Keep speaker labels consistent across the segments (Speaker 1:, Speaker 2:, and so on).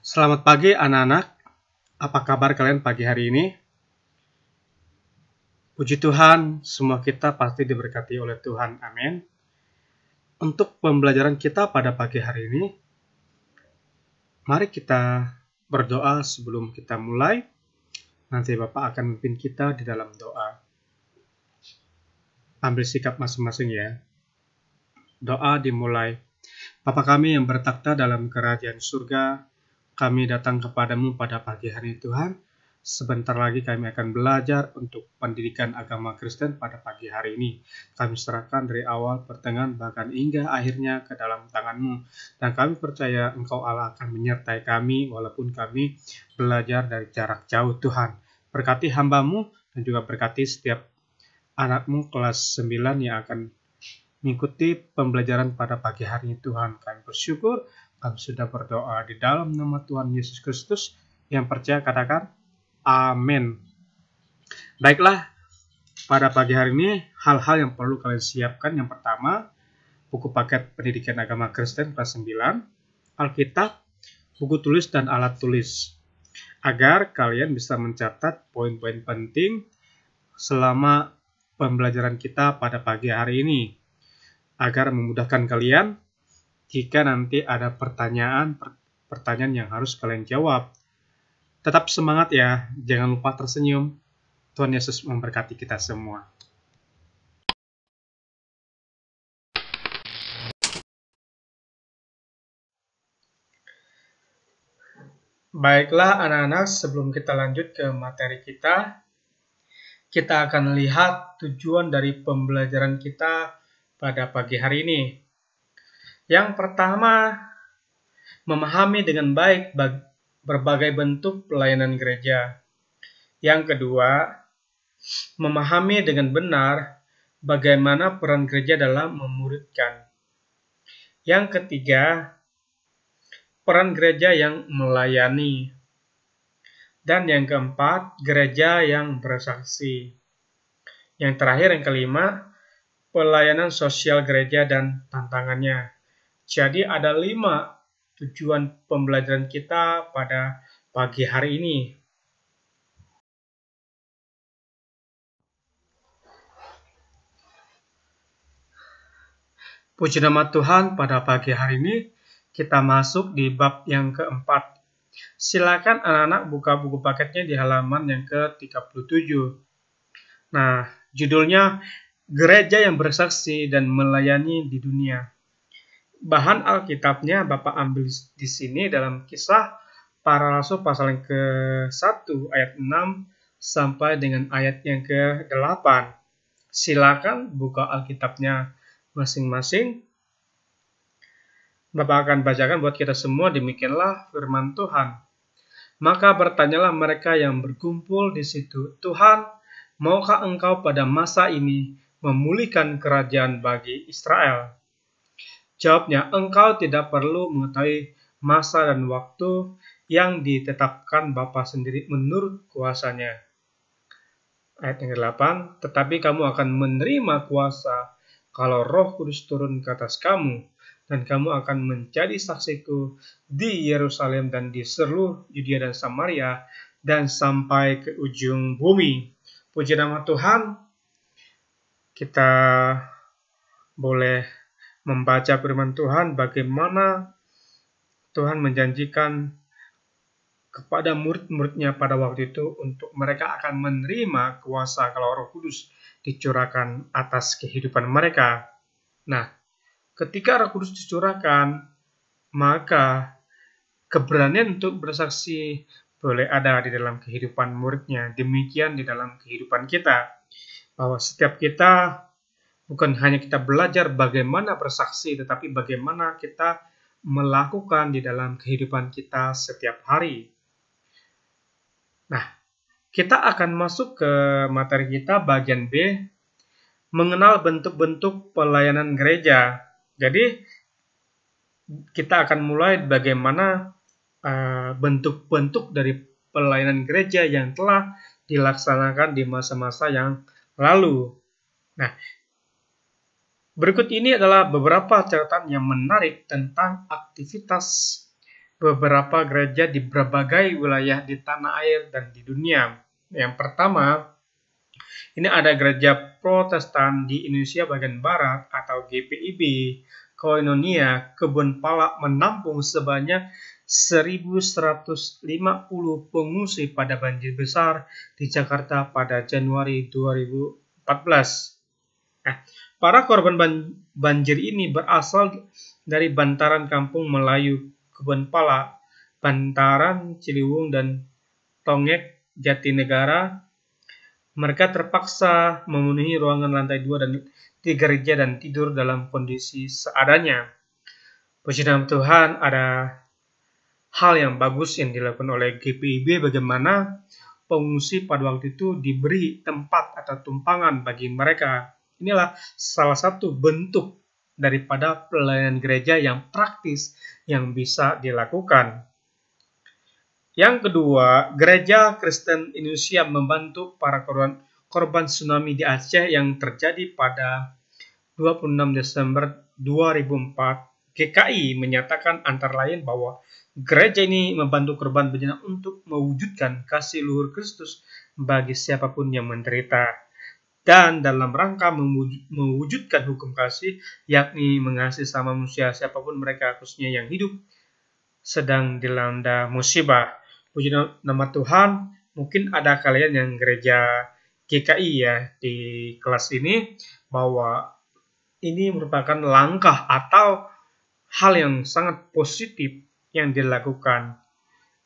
Speaker 1: Selamat pagi anak-anak. Apa kabar kalian pagi hari ini? Puji Tuhan, semua kita pasti diberkati oleh Tuhan. Amin. Untuk pembelajaran kita pada pagi hari ini, mari kita berdoa sebelum kita mulai. Nanti Bapak akan memimpin kita di dalam doa. Ambil sikap masing-masing ya. Doa dimulai. Bapa kami yang bertakhta dalam kerajaan surga, kami datang kepadamu pada pagi hari Tuhan. Sebentar lagi kami akan belajar untuk pendidikan agama Kristen pada pagi hari ini. Kami serahkan dari awal, pertengahan, bahkan hingga akhirnya ke dalam tanganmu. Dan kami percaya engkau Allah akan menyertai kami walaupun kami belajar dari jarak jauh Tuhan. Berkati hambamu dan juga berkati setiap anakmu kelas 9 yang akan mengikuti pembelajaran pada pagi hari ini Tuhan. Kami bersyukur kami sudah berdoa di dalam nama Tuhan Yesus Kristus yang percaya katakan amin. Baiklah, pada pagi hari ini hal-hal yang perlu kalian siapkan yang pertama buku paket pendidikan agama Kristen kelas 9, Alkitab, buku tulis dan alat tulis. Agar kalian bisa mencatat poin-poin penting selama pembelajaran kita pada pagi hari ini agar memudahkan kalian jika nanti ada pertanyaan pertanyaan yang harus kalian jawab. Tetap semangat ya, jangan lupa tersenyum. Tuhan Yesus memberkati kita semua. Baiklah anak-anak, sebelum kita lanjut ke materi kita, kita akan lihat tujuan dari pembelajaran kita pada pagi hari ini. Yang pertama, memahami dengan baik berbagai bentuk pelayanan gereja. Yang kedua, memahami dengan benar bagaimana peran gereja dalam memuridkan. Yang ketiga, peran gereja yang melayani. Dan yang keempat, gereja yang bersaksi. Yang terakhir, yang kelima, pelayanan sosial gereja dan tantangannya. Jadi ada lima tujuan pembelajaran kita pada pagi hari ini. Puji nama Tuhan pada pagi hari ini kita masuk di bab yang keempat. Silakan anak-anak buka buku paketnya di halaman yang ke-37. Nah, judulnya Gereja yang Bersaksi dan Melayani di Dunia bahan Alkitabnya Bapak ambil di sini dalam kisah para rasul pasal yang ke-1 ayat 6 sampai dengan ayat yang ke-8. Silakan buka Alkitabnya masing-masing. Bapak akan bacakan buat kita semua demikianlah firman Tuhan. Maka bertanyalah mereka yang berkumpul di situ, Tuhan, maukah engkau pada masa ini memulihkan kerajaan bagi Israel? Jawabnya, engkau tidak perlu mengetahui masa dan waktu yang ditetapkan Bapa sendiri menurut kuasanya. Ayat yang ke-8, tetapi kamu akan menerima kuasa kalau roh kudus turun ke atas kamu, dan kamu akan menjadi saksiku di Yerusalem dan di seluruh Yudea dan Samaria, dan sampai ke ujung bumi. Puji nama Tuhan, kita boleh membaca firman Tuhan bagaimana Tuhan menjanjikan kepada murid-muridnya pada waktu itu untuk mereka akan menerima kuasa kalau Roh Kudus dicurahkan atas kehidupan mereka. Nah, ketika Roh Kudus dicurahkan, maka keberanian untuk bersaksi boleh ada di dalam kehidupan muridnya. Demikian di dalam kehidupan kita, bahwa setiap kita bukan hanya kita belajar bagaimana bersaksi, tetapi bagaimana kita melakukan di dalam kehidupan kita setiap hari. Nah, kita akan masuk ke materi kita bagian B, mengenal bentuk-bentuk pelayanan gereja. Jadi, kita akan mulai bagaimana eh, bentuk-bentuk uh, dari pelayanan gereja yang telah dilaksanakan di masa-masa yang lalu. Nah, Berikut ini adalah beberapa catatan yang menarik tentang aktivitas beberapa gereja di berbagai wilayah di tanah air dan di dunia. Yang pertama, ini ada gereja Protestan di Indonesia bagian barat atau GPIB, Koinonia, Kebun Pala menampung sebanyak 1.150 pengungsi pada banjir besar di Jakarta pada Januari 2014. Eh, Para korban ban banjir ini berasal dari bantaran kampung Melayu Kebun Pala, bantaran Ciliwung dan Tongek Jatinegara. Mereka terpaksa memenuhi ruangan lantai dua dan di gereja dan tidur dalam kondisi seadanya. Puji nama Tuhan, ada hal yang bagus yang dilakukan oleh GPIB bagaimana pengungsi pada waktu itu diberi tempat atau tumpangan bagi mereka Inilah salah satu bentuk daripada pelayanan gereja yang praktis yang bisa dilakukan. Yang kedua, gereja Kristen Indonesia membantu para korban, korban tsunami di Aceh yang terjadi pada 26 Desember 2004. GKI menyatakan antara lain bahwa gereja ini membantu korban bencana untuk mewujudkan kasih luhur Kristus bagi siapapun yang menderita dan dalam rangka mewujudkan hukum kasih, yakni mengasihi sama manusia siapapun mereka khususnya yang hidup sedang dilanda musibah. Puji nama Tuhan, mungkin ada kalian yang gereja GKI ya di kelas ini bahwa ini merupakan langkah atau hal yang sangat positif yang dilakukan.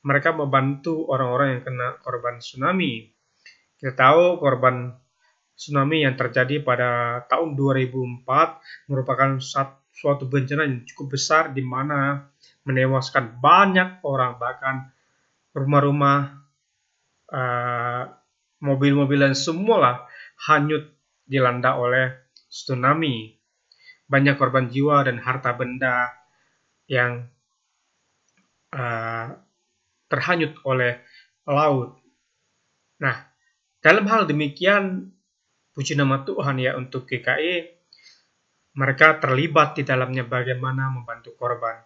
Speaker 1: Mereka membantu orang-orang yang kena korban tsunami. Kita tahu korban tsunami yang terjadi pada tahun 2004 merupakan suatu bencana yang cukup besar di mana menewaskan banyak orang bahkan rumah-rumah eh, mobil-mobil dan semualah hanyut dilanda oleh tsunami. Banyak korban jiwa dan harta benda yang uh, terhanyut oleh laut. Nah, dalam hal demikian Puji nama Tuhan ya untuk GKI. E. Mereka terlibat di dalamnya bagaimana membantu korban.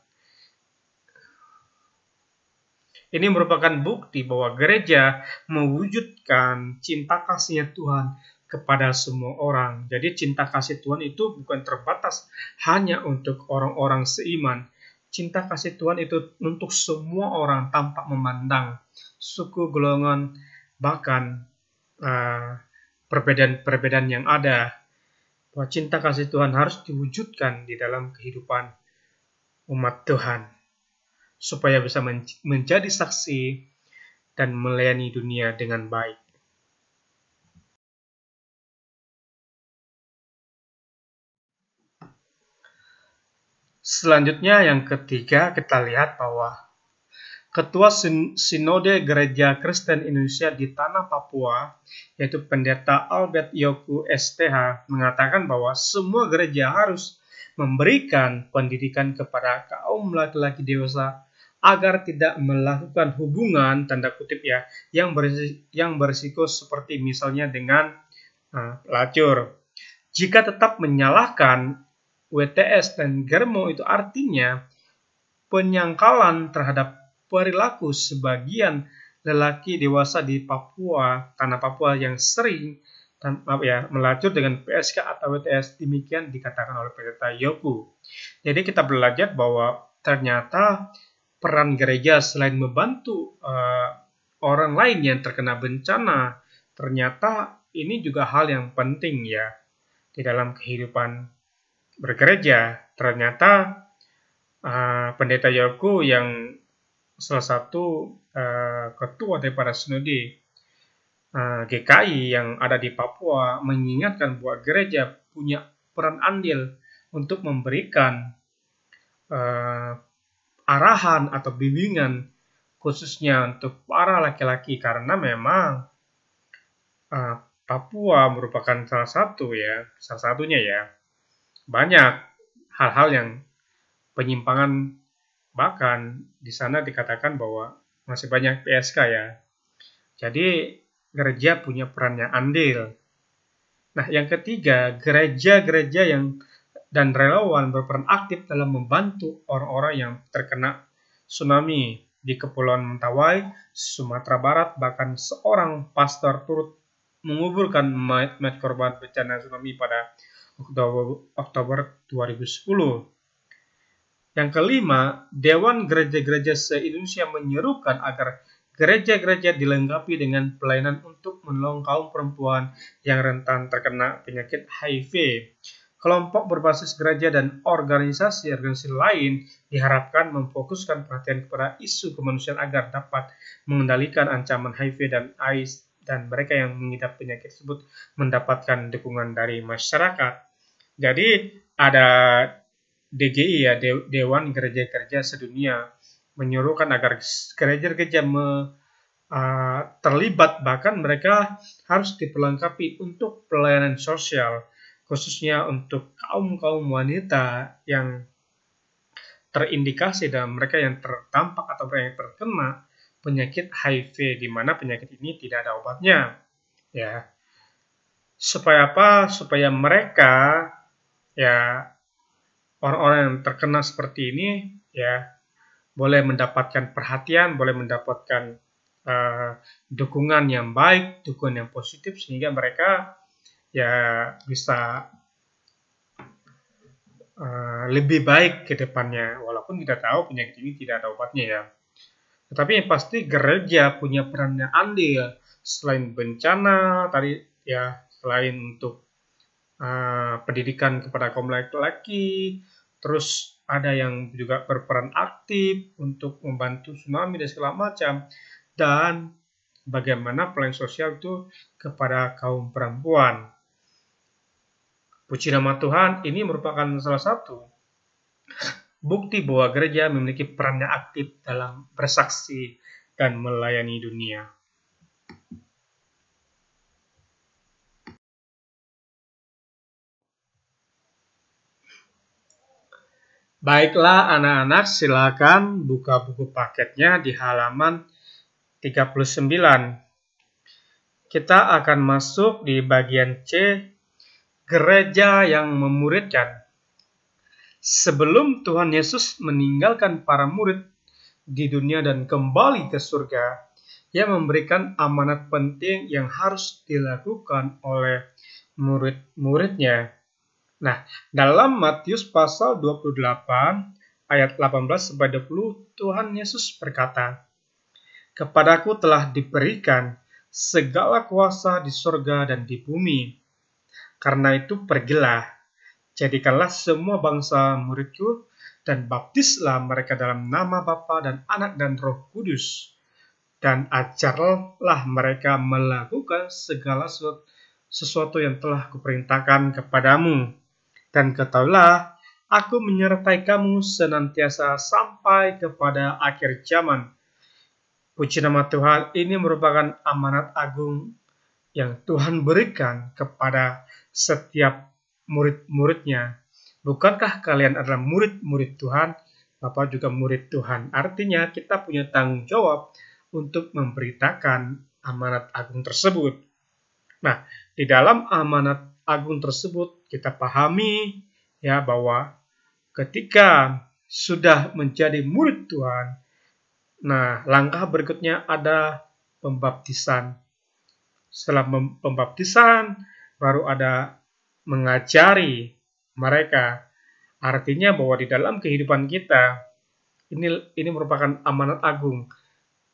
Speaker 1: Ini merupakan bukti bahwa gereja mewujudkan cinta kasihnya Tuhan kepada semua orang. Jadi cinta kasih Tuhan itu bukan terbatas hanya untuk orang-orang seiman. Cinta kasih Tuhan itu untuk semua orang tanpa memandang suku, golongan, bahkan uh, perbedaan-perbedaan yang ada. Bahwa cinta kasih Tuhan harus diwujudkan di dalam kehidupan umat Tuhan. Supaya bisa menjadi saksi dan melayani dunia dengan baik. Selanjutnya yang ketiga kita lihat bahwa Ketua Sinode Gereja Kristen Indonesia di Tanah Papua, yaitu Pendeta Albert Yoku STH, mengatakan bahwa semua gereja harus memberikan pendidikan kepada kaum laki-laki dewasa agar tidak melakukan hubungan tanda kutip ya yang berisiko, yang berisiko seperti misalnya dengan uh, pelacur. Jika tetap menyalahkan WTS dan germo itu artinya penyangkalan terhadap perilaku sebagian lelaki dewasa di Papua, tanah Papua yang sering maaf ya, melacur dengan PSK atau WTS, demikian dikatakan oleh pendeta Yoku. Jadi kita belajar bahwa ternyata peran gereja selain membantu uh, orang lain yang terkena bencana, ternyata ini juga hal yang penting ya di dalam kehidupan bergereja. Ternyata uh, pendeta Yoku yang salah satu uh, ketua daripada Sinode uh, eh, GKI yang ada di Papua mengingatkan buat gereja punya peran andil untuk memberikan uh, arahan atau bimbingan khususnya untuk para laki-laki karena memang uh, Papua merupakan salah satu ya salah satunya ya banyak hal-hal yang penyimpangan Bahkan di sana dikatakan bahwa masih banyak PSK ya. Jadi gereja punya perannya andil. Nah, yang ketiga, gereja-gereja yang dan relawan berperan aktif dalam membantu orang-orang yang terkena tsunami di Kepulauan Mentawai, Sumatera Barat, bahkan seorang pastor turut menguburkan mayat-mayat korban bencana tsunami pada Oktober 2010. Yang kelima, Dewan Gereja-Gereja se-Indonesia menyerukan agar gereja-gereja dilengkapi dengan pelayanan untuk menolong kaum perempuan yang rentan terkena penyakit HIV. Kelompok berbasis gereja dan organisasi-organisasi lain diharapkan memfokuskan perhatian kepada isu kemanusiaan agar dapat mengendalikan ancaman HIV dan AIDS dan mereka yang mengidap penyakit tersebut mendapatkan dukungan dari masyarakat. Jadi ada DGI ya Dewan Gereja-Gereja Sedunia menyuruhkan agar gereja-gereja me, uh, terlibat bahkan mereka harus diperlengkapi untuk pelayanan sosial khususnya untuk kaum-kaum wanita yang terindikasi dan mereka yang terdampak atau yang terkena penyakit HIV di mana penyakit ini tidak ada obatnya ya supaya apa supaya mereka ya orang-orang yang terkena seperti ini ya boleh mendapatkan perhatian, boleh mendapatkan uh, dukungan yang baik, dukungan yang positif sehingga mereka ya bisa uh, lebih baik ke depannya. Walaupun kita tahu penyakit ini tidak ada obatnya ya. Tetapi yang pasti gereja punya perannya andil selain bencana tadi ya selain untuk uh, pendidikan kepada kaum laki-laki, terus ada yang juga berperan aktif untuk membantu tsunami dan segala macam, dan bagaimana pelayan sosial itu kepada kaum perempuan. Puji nama Tuhan, ini merupakan salah satu bukti bahwa gereja memiliki peran yang aktif dalam bersaksi dan melayani dunia. Baiklah anak-anak silakan buka buku paketnya di halaman 39. Kita akan masuk di bagian C, gereja yang memuridkan. Sebelum Tuhan Yesus meninggalkan para murid di dunia dan kembali ke surga, Ia memberikan amanat penting yang harus dilakukan oleh murid-muridnya. Nah, dalam Matius pasal 28 ayat 18 sampai 20 Tuhan Yesus berkata, "Kepadaku telah diberikan segala kuasa di surga dan di bumi. Karena itu pergilah, jadikanlah semua bangsa muridku dan baptislah mereka dalam nama Bapa dan Anak dan Roh Kudus." Dan ajarlah mereka melakukan segala sesuatu yang telah kuperintahkan kepadamu dan ketahuilah, aku menyertai kamu senantiasa sampai kepada akhir zaman. Puji nama Tuhan, ini merupakan amanat agung yang Tuhan berikan kepada setiap murid-muridnya. Bukankah kalian adalah murid-murid Tuhan? Bapak juga murid Tuhan. Artinya kita punya tanggung jawab untuk memberitakan amanat agung tersebut. Nah, di dalam amanat agung tersebut kita pahami ya bahwa ketika sudah menjadi murid Tuhan, nah langkah berikutnya ada pembaptisan. Setelah pembaptisan baru ada mengajari mereka. Artinya bahwa di dalam kehidupan kita ini ini merupakan amanat agung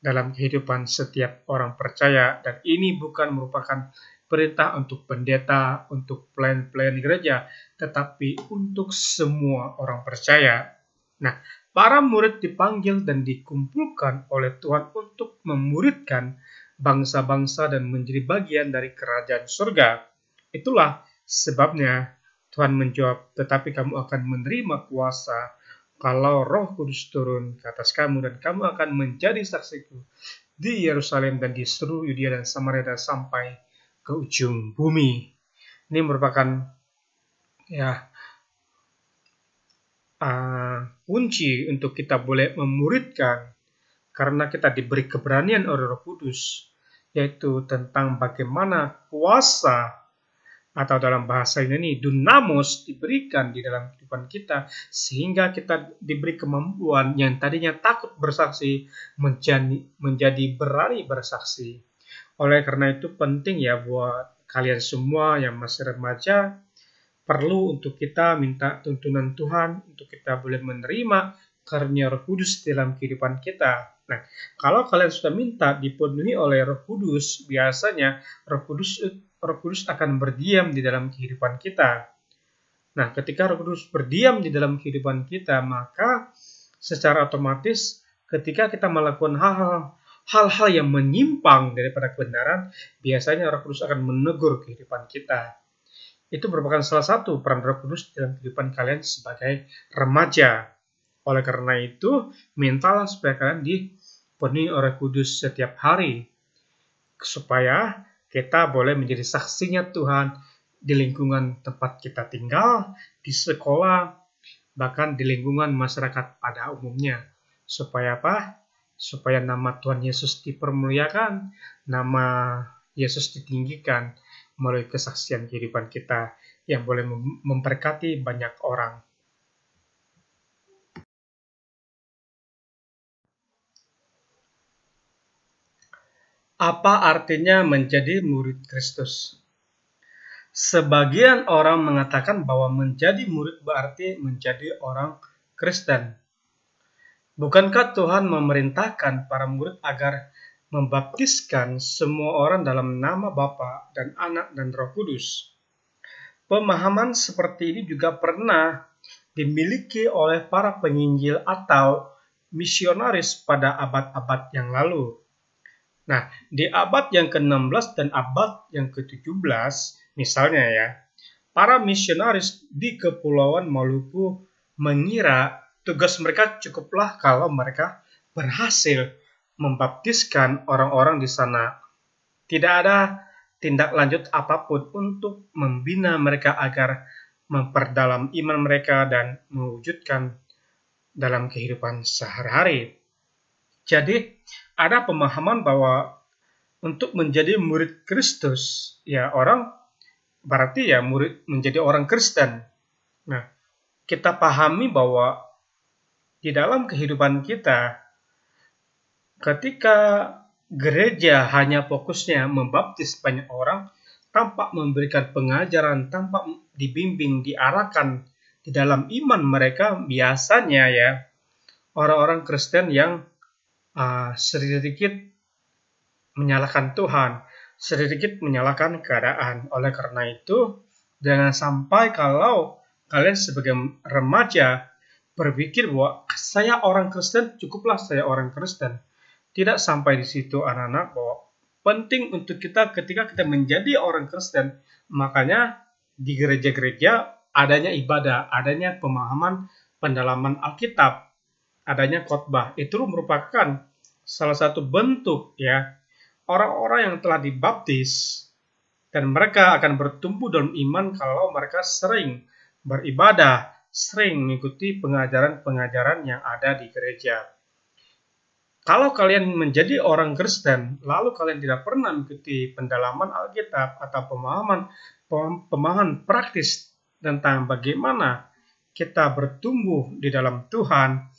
Speaker 1: dalam kehidupan setiap orang percaya dan ini bukan merupakan perintah untuk pendeta, untuk pelayan-pelayan gereja, tetapi untuk semua orang percaya. Nah, para murid dipanggil dan dikumpulkan oleh Tuhan untuk memuridkan bangsa-bangsa dan menjadi bagian dari kerajaan surga. Itulah sebabnya Tuhan menjawab, tetapi kamu akan menerima kuasa kalau roh kudus turun ke atas kamu dan kamu akan menjadi saksiku di Yerusalem dan di seluruh Yudea dan Samaria dan sampai ke ujung bumi. Ini merupakan ya uh, kunci untuk kita boleh memuridkan karena kita diberi keberanian oleh Roh Kudus yaitu tentang bagaimana kuasa atau dalam bahasa ini dunamos diberikan di dalam kehidupan kita sehingga kita diberi kemampuan yang tadinya takut bersaksi menjadi menjadi berani bersaksi. Oleh karena itu penting ya buat kalian semua yang masih remaja perlu untuk kita minta tuntunan Tuhan untuk kita boleh menerima karunia Roh Kudus dalam kehidupan kita. Nah, kalau kalian sudah minta dipenuhi oleh Roh Kudus, biasanya Roh Kudus Roh Kudus akan berdiam di dalam kehidupan kita. Nah, ketika Roh Kudus berdiam di dalam kehidupan kita, maka secara otomatis ketika kita melakukan hal-hal hal-hal yang menyimpang daripada kebenaran, biasanya Roh Kudus akan menegur kehidupan kita. Itu merupakan salah satu peran Roh Kudus dalam kehidupan kalian sebagai remaja. Oleh karena itu, mental supaya kalian dipenuhi oleh Kudus setiap hari, supaya kita boleh menjadi saksinya Tuhan di lingkungan tempat kita tinggal, di sekolah, bahkan di lingkungan masyarakat pada umumnya. Supaya apa? supaya nama Tuhan Yesus dipermuliakan, nama Yesus ditinggikan melalui kesaksian kehidupan kita yang boleh memberkati banyak orang. Apa artinya menjadi murid Kristus? Sebagian orang mengatakan bahwa menjadi murid berarti menjadi orang Kristen. Bukankah Tuhan memerintahkan para murid agar membaptiskan semua orang dalam nama Bapa dan Anak dan Roh Kudus? Pemahaman seperti ini juga pernah dimiliki oleh para penginjil atau misionaris pada abad-abad yang lalu. Nah, di abad yang ke-16 dan abad yang ke-17, misalnya ya, para misionaris di Kepulauan Maluku mengira Tugas mereka cukuplah kalau mereka berhasil membaptiskan orang-orang di sana. Tidak ada tindak lanjut apapun untuk membina mereka agar memperdalam iman mereka dan mewujudkan dalam kehidupan sehari-hari. Jadi, ada pemahaman bahwa untuk menjadi murid Kristus, ya orang berarti ya murid menjadi orang Kristen. Nah, kita pahami bahwa di dalam kehidupan kita, ketika gereja hanya fokusnya membaptis banyak orang tanpa memberikan pengajaran, tanpa dibimbing, diarahkan di dalam iman mereka biasanya ya orang-orang Kristen yang uh, sedikit menyalahkan Tuhan, sedikit menyalahkan keadaan. Oleh karena itu, jangan sampai kalau kalian sebagai remaja berpikir bahwa saya orang Kristen, cukuplah saya orang Kristen. Tidak sampai di situ anak-anak bahwa penting untuk kita ketika kita menjadi orang Kristen, makanya di gereja-gereja adanya ibadah, adanya pemahaman pendalaman Alkitab, adanya khotbah. Itu merupakan salah satu bentuk ya orang-orang yang telah dibaptis dan mereka akan bertumbuh dalam iman kalau mereka sering beribadah sering mengikuti pengajaran-pengajaran yang ada di gereja. Kalau kalian menjadi orang Kristen, lalu kalian tidak pernah mengikuti pendalaman Alkitab atau pemahaman pemahaman praktis tentang bagaimana kita bertumbuh di dalam Tuhan,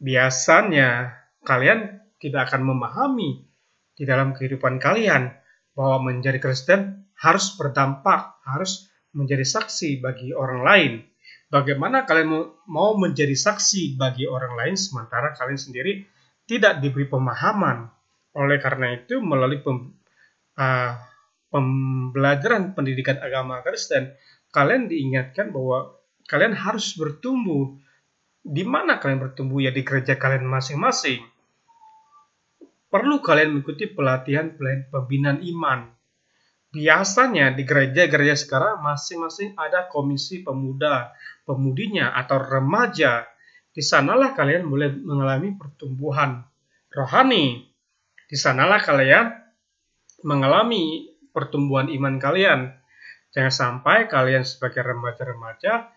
Speaker 1: biasanya kalian tidak akan memahami di dalam kehidupan kalian bahwa menjadi Kristen harus berdampak, harus menjadi saksi bagi orang lain. Bagaimana kalian mau menjadi saksi bagi orang lain sementara kalian sendiri tidak diberi pemahaman? Oleh karena itu, melalui pem, uh, pembelajaran pendidikan agama Kristen, kalian diingatkan bahwa kalian harus bertumbuh. Di mana kalian bertumbuh ya di gereja kalian masing-masing. Perlu kalian mengikuti pelatihan pembinaan iman Biasanya di gereja-gereja sekarang masing-masing ada komisi pemuda, pemudinya atau remaja. Di sanalah kalian mulai mengalami pertumbuhan rohani. Di sanalah kalian mengalami pertumbuhan iman kalian. Jangan sampai kalian sebagai remaja-remaja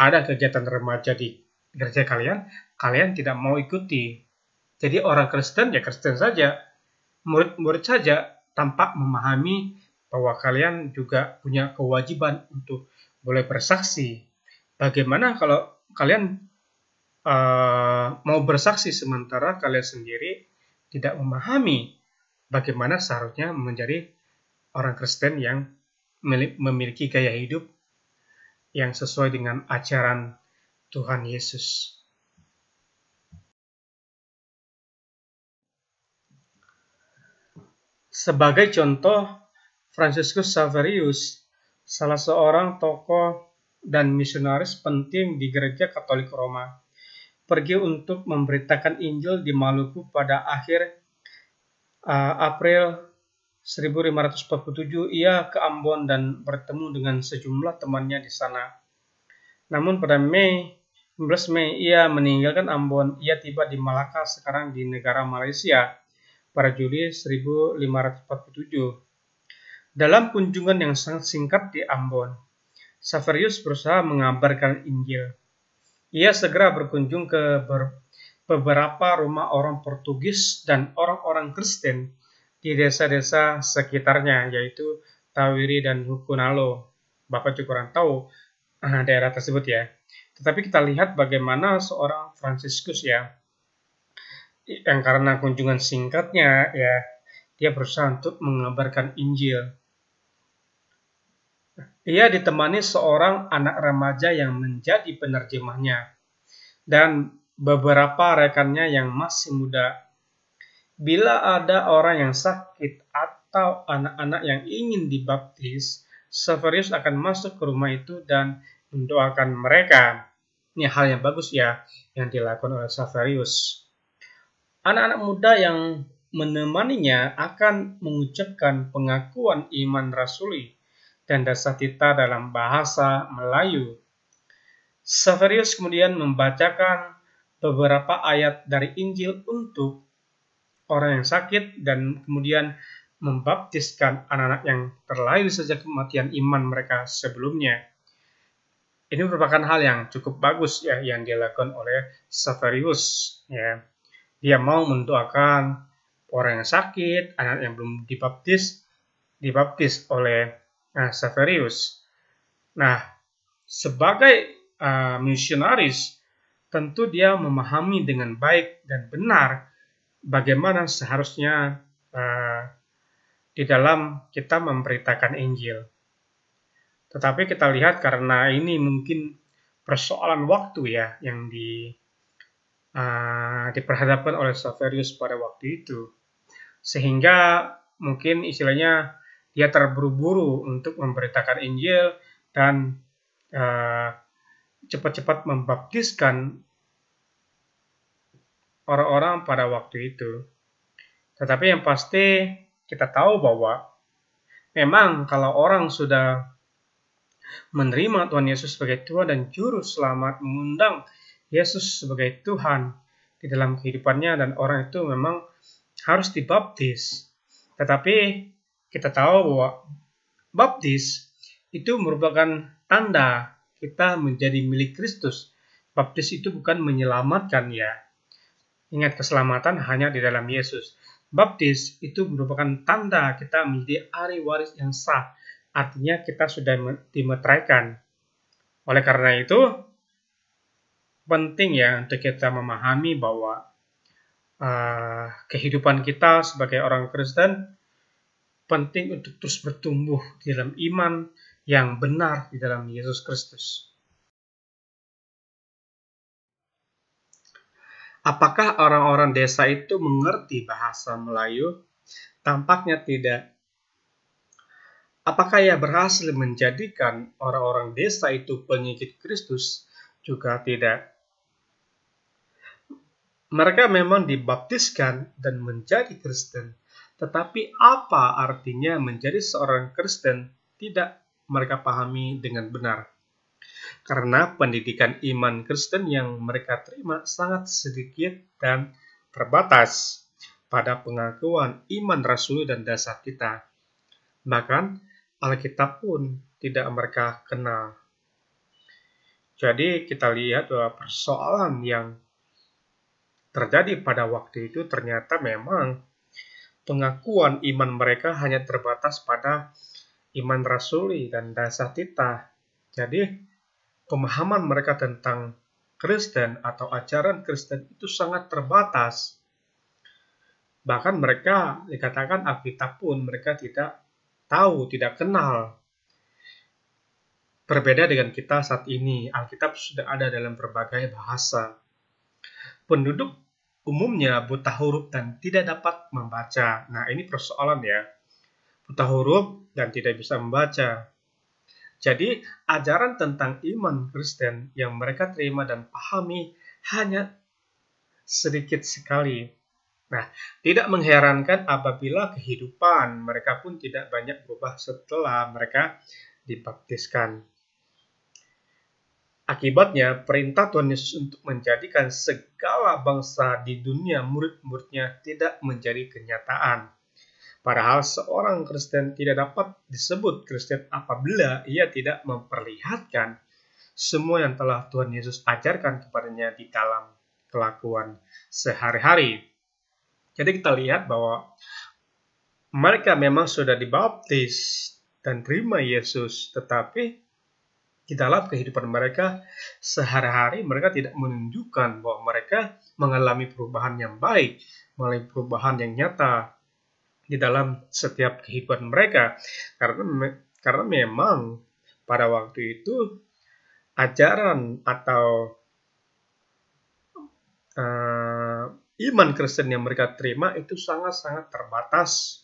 Speaker 1: ada kegiatan remaja di gereja kalian, kalian tidak mau ikuti. Jadi orang Kristen ya Kristen saja, murid-murid saja tampak memahami bahwa kalian juga punya kewajiban untuk boleh bersaksi. Bagaimana kalau kalian uh, mau bersaksi sementara kalian sendiri tidak memahami bagaimana seharusnya menjadi orang Kristen yang memiliki gaya hidup yang sesuai dengan ajaran Tuhan Yesus. Sebagai contoh Franciscus Saverius, salah seorang tokoh dan misionaris penting di gereja Katolik Roma, pergi untuk memberitakan Injil di Maluku pada akhir uh, April 1547. Ia ke Ambon dan bertemu dengan sejumlah temannya di sana. Namun pada Mei 16 Mei ia meninggalkan Ambon. Ia tiba di Malaka sekarang di negara Malaysia pada Juli 1547 dalam kunjungan yang sangat singkat di Ambon, Saverius berusaha mengabarkan Injil. Ia segera berkunjung ke beberapa rumah orang Portugis dan orang-orang Kristen di desa-desa sekitarnya, yaitu Tawiri dan Hukunalo. Bapak juga kurang tahu eh, daerah tersebut ya. Tetapi kita lihat bagaimana seorang Franciscus ya, yang karena kunjungan singkatnya ya, dia berusaha untuk mengabarkan Injil ia ditemani seorang anak remaja yang menjadi penerjemahnya dan beberapa rekannya yang masih muda. Bila ada orang yang sakit atau anak-anak yang ingin dibaptis, Severius akan masuk ke rumah itu dan mendoakan mereka. Ini hal yang bagus ya yang dilakukan oleh Severius. Anak-anak muda yang menemaninya akan mengucapkan pengakuan iman rasuli dan dasar dalam bahasa Melayu. Saverius kemudian membacakan beberapa ayat dari Injil untuk orang yang sakit dan kemudian membaptiskan anak-anak yang terlahir sejak kematian iman mereka sebelumnya. Ini merupakan hal yang cukup bagus ya yang dilakukan oleh Saverius ya. Dia mau mendoakan orang yang sakit, anak yang belum dibaptis, dibaptis oleh Nah, Saverius. Nah, sebagai uh, misionaris, tentu dia memahami dengan baik dan benar bagaimana seharusnya uh, di dalam kita memberitakan Injil. Tetapi kita lihat karena ini mungkin persoalan waktu ya yang di uh, diperhadapkan oleh Saverius pada waktu itu, sehingga mungkin istilahnya dia terburu-buru untuk memberitakan Injil dan eh, cepat-cepat uh, membaptiskan orang-orang pada waktu itu. Tetapi yang pasti kita tahu bahwa memang kalau orang sudah menerima Tuhan Yesus sebagai Tuhan dan Juru Selamat, mengundang Yesus sebagai Tuhan di dalam kehidupannya dan orang itu memang harus dibaptis. Tetapi kita tahu bahwa baptis itu merupakan tanda kita menjadi milik Kristus. Baptis itu bukan menyelamatkan ya. Ingat keselamatan hanya di dalam Yesus. Baptis itu merupakan tanda kita menjadi ahli waris yang sah. Artinya kita sudah dimetraikan. Oleh karena itu, penting ya untuk kita memahami bahwa uh, kehidupan kita sebagai orang Kristen penting untuk terus bertumbuh di dalam iman yang benar di dalam Yesus Kristus. Apakah orang-orang desa itu mengerti bahasa Melayu? Tampaknya tidak. Apakah ia berhasil menjadikan orang-orang desa itu pengikut Kristus? Juga tidak. Mereka memang dibaptiskan dan menjadi Kristen, tetapi apa artinya menjadi seorang Kristen tidak mereka pahami dengan benar. Karena pendidikan iman Kristen yang mereka terima sangat sedikit dan terbatas pada pengakuan iman Rasul dan dasar kita. Bahkan Alkitab pun tidak mereka kenal. Jadi kita lihat bahwa persoalan yang terjadi pada waktu itu ternyata memang pengakuan iman mereka hanya terbatas pada iman rasuli dan dasar titah. Jadi, pemahaman mereka tentang Kristen atau ajaran Kristen itu sangat terbatas. Bahkan mereka dikatakan Alkitab pun mereka tidak tahu, tidak kenal. Berbeda dengan kita saat ini, Alkitab sudah ada dalam berbagai bahasa. Penduduk umumnya buta huruf dan tidak dapat membaca. Nah, ini persoalan ya. Buta huruf dan tidak bisa membaca. Jadi, ajaran tentang iman Kristen yang mereka terima dan pahami hanya sedikit sekali. Nah, tidak mengherankan apabila kehidupan mereka pun tidak banyak berubah setelah mereka dibaptiskan. Akibatnya, perintah Tuhan Yesus untuk menjadikan segala bangsa di dunia murid-muridnya tidak menjadi kenyataan. Padahal seorang Kristen tidak dapat disebut Kristen apabila ia tidak memperlihatkan semua yang telah Tuhan Yesus ajarkan kepadanya di dalam kelakuan sehari-hari. Jadi kita lihat bahwa mereka memang sudah dibaptis dan terima Yesus, tetapi di dalam kehidupan mereka sehari-hari mereka tidak menunjukkan bahwa mereka mengalami perubahan yang baik, melalui perubahan yang nyata di dalam setiap kehidupan mereka. Karena karena memang pada waktu itu ajaran atau uh, iman Kristen yang mereka terima itu sangat-sangat terbatas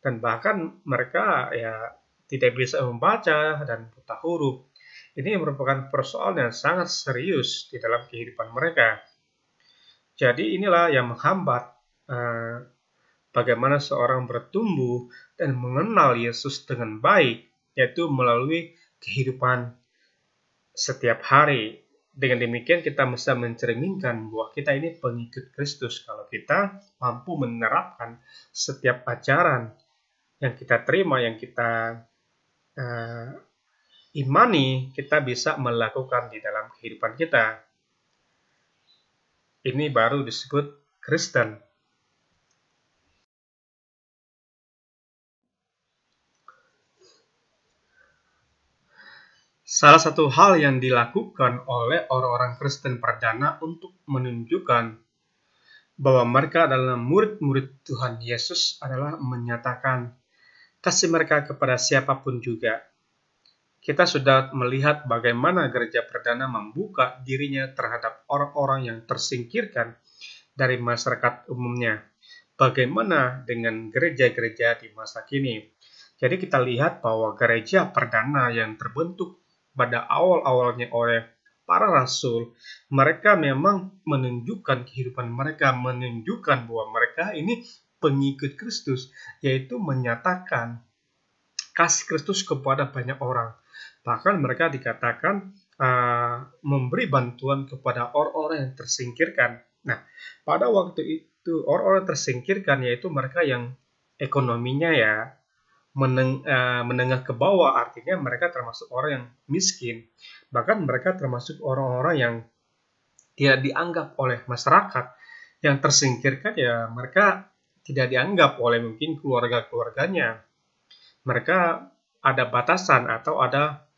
Speaker 1: dan bahkan mereka ya tidak bisa membaca dan buta huruf ini merupakan persoalan yang sangat serius di dalam kehidupan mereka. Jadi inilah yang menghambat eh, bagaimana seorang bertumbuh dan mengenal Yesus dengan baik, yaitu melalui kehidupan setiap hari. Dengan demikian kita bisa mencerminkan bahwa kita ini pengikut Kristus kalau kita mampu menerapkan setiap ajaran yang kita terima, yang kita eh, imani kita bisa melakukan di dalam kehidupan kita. Ini baru disebut Kristen. Salah satu hal yang dilakukan oleh orang-orang Kristen perdana untuk menunjukkan bahwa mereka adalah murid-murid Tuhan Yesus adalah menyatakan kasih mereka kepada siapapun juga kita sudah melihat bagaimana gereja perdana membuka dirinya terhadap orang-orang yang tersingkirkan dari masyarakat umumnya. Bagaimana dengan gereja-gereja di masa kini? Jadi kita lihat bahwa gereja perdana yang terbentuk pada awal-awalnya oleh para rasul, mereka memang menunjukkan kehidupan mereka, menunjukkan bahwa mereka ini pengikut Kristus, yaitu menyatakan kasih Kristus kepada banyak orang Bahkan mereka dikatakan uh, memberi bantuan kepada orang-orang yang tersingkirkan. Nah, pada waktu itu orang-orang tersingkirkan yaitu mereka yang ekonominya ya meneng, uh, menengah ke bawah, artinya mereka termasuk orang yang miskin. Bahkan mereka termasuk orang-orang yang tidak dianggap oleh masyarakat. Yang tersingkirkan ya mereka tidak dianggap oleh mungkin keluarga-keluarganya. Mereka ada batasan atau ada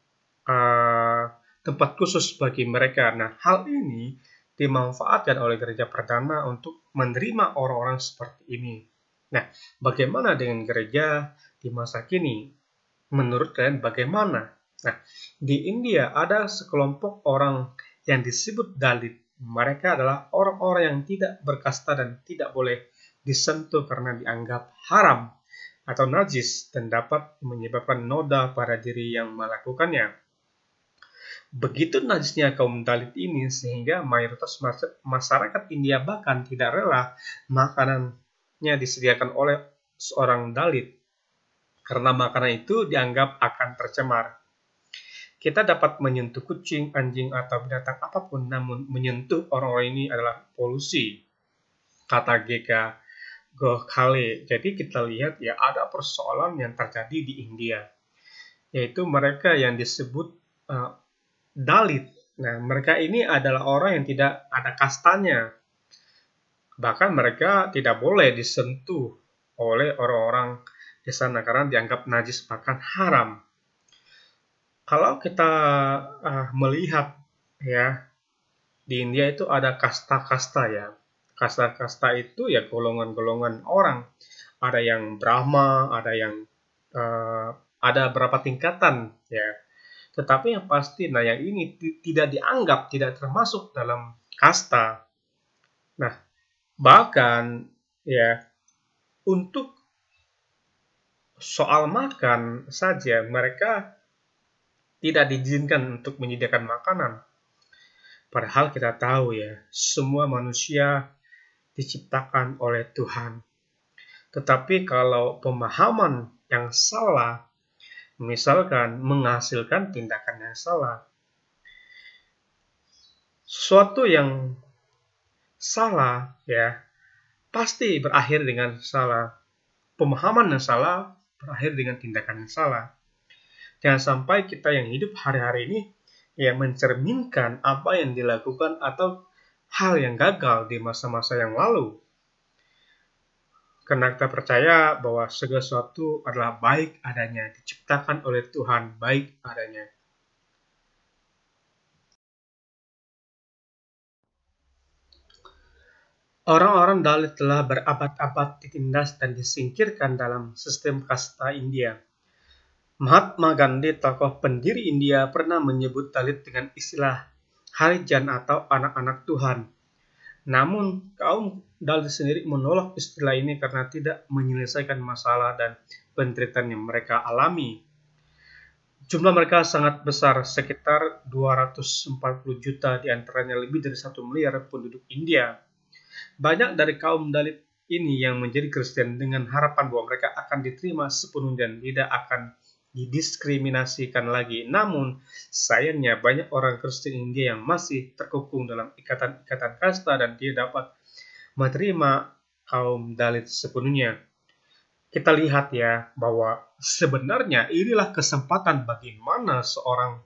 Speaker 1: Eh, tempat khusus bagi mereka. Nah, hal ini dimanfaatkan oleh gereja pertama untuk menerima orang-orang seperti ini. Nah, bagaimana dengan gereja di masa kini? Menurut kalian bagaimana? Nah, di India ada sekelompok orang yang disebut Dalit. Mereka adalah orang-orang yang tidak berkasta dan tidak boleh disentuh karena dianggap haram atau najis dan dapat menyebabkan noda pada diri yang melakukannya. Begitu najisnya kaum Dalit ini sehingga mayoritas masyarakat India bahkan tidak rela makanannya disediakan oleh seorang Dalit karena makanan itu dianggap akan tercemar. Kita dapat menyentuh kucing, anjing, atau binatang apapun, namun menyentuh orang-orang ini adalah polusi. Kata GK Gokhale. Jadi kita lihat ya ada persoalan yang terjadi di India, yaitu mereka yang disebut uh, Dalit. Nah, mereka ini adalah orang yang tidak ada kastanya. Bahkan mereka tidak boleh disentuh oleh orang-orang di sana karena dianggap najis bahkan haram. Kalau kita uh, melihat ya di India itu ada kasta-kasta ya. Kasta-kasta itu ya golongan-golongan orang. Ada yang Brahma, ada yang uh, ada berapa tingkatan ya tetapi yang pasti, nah yang ini tidak dianggap, tidak termasuk dalam kasta. Nah, bahkan ya untuk soal makan saja mereka tidak diizinkan untuk menyediakan makanan. Padahal kita tahu ya, semua manusia diciptakan oleh Tuhan. Tetapi kalau pemahaman yang salah misalkan menghasilkan tindakan yang salah. Sesuatu yang salah ya pasti berakhir dengan salah. Pemahaman yang salah berakhir dengan tindakan yang salah. Jangan sampai kita yang hidup hari-hari ini ya mencerminkan apa yang dilakukan atau hal yang gagal di masa-masa yang lalu. Karena kita percaya bahwa segala sesuatu adalah baik adanya, diciptakan oleh Tuhan baik adanya. Orang-orang Dalit telah berabad-abad ditindas dan disingkirkan dalam sistem kasta India. Mahatma Gandhi, tokoh pendiri India, pernah menyebut Dalit dengan istilah Harijan atau anak-anak Tuhan namun, kaum Dalit sendiri menolak istilah ini karena tidak menyelesaikan masalah dan penderitaan yang mereka alami. Jumlah mereka sangat besar, sekitar 240 juta di antaranya lebih dari satu miliar penduduk India. Banyak dari kaum Dalit ini yang menjadi Kristen dengan harapan bahwa mereka akan diterima sepenuhnya dan tidak akan didiskriminasikan lagi. Namun, sayangnya banyak orang Kristen India yang masih terkukung dalam ikatan-ikatan kasta dan dia dapat menerima kaum Dalit sepenuhnya. Kita lihat ya bahwa sebenarnya inilah kesempatan bagaimana seorang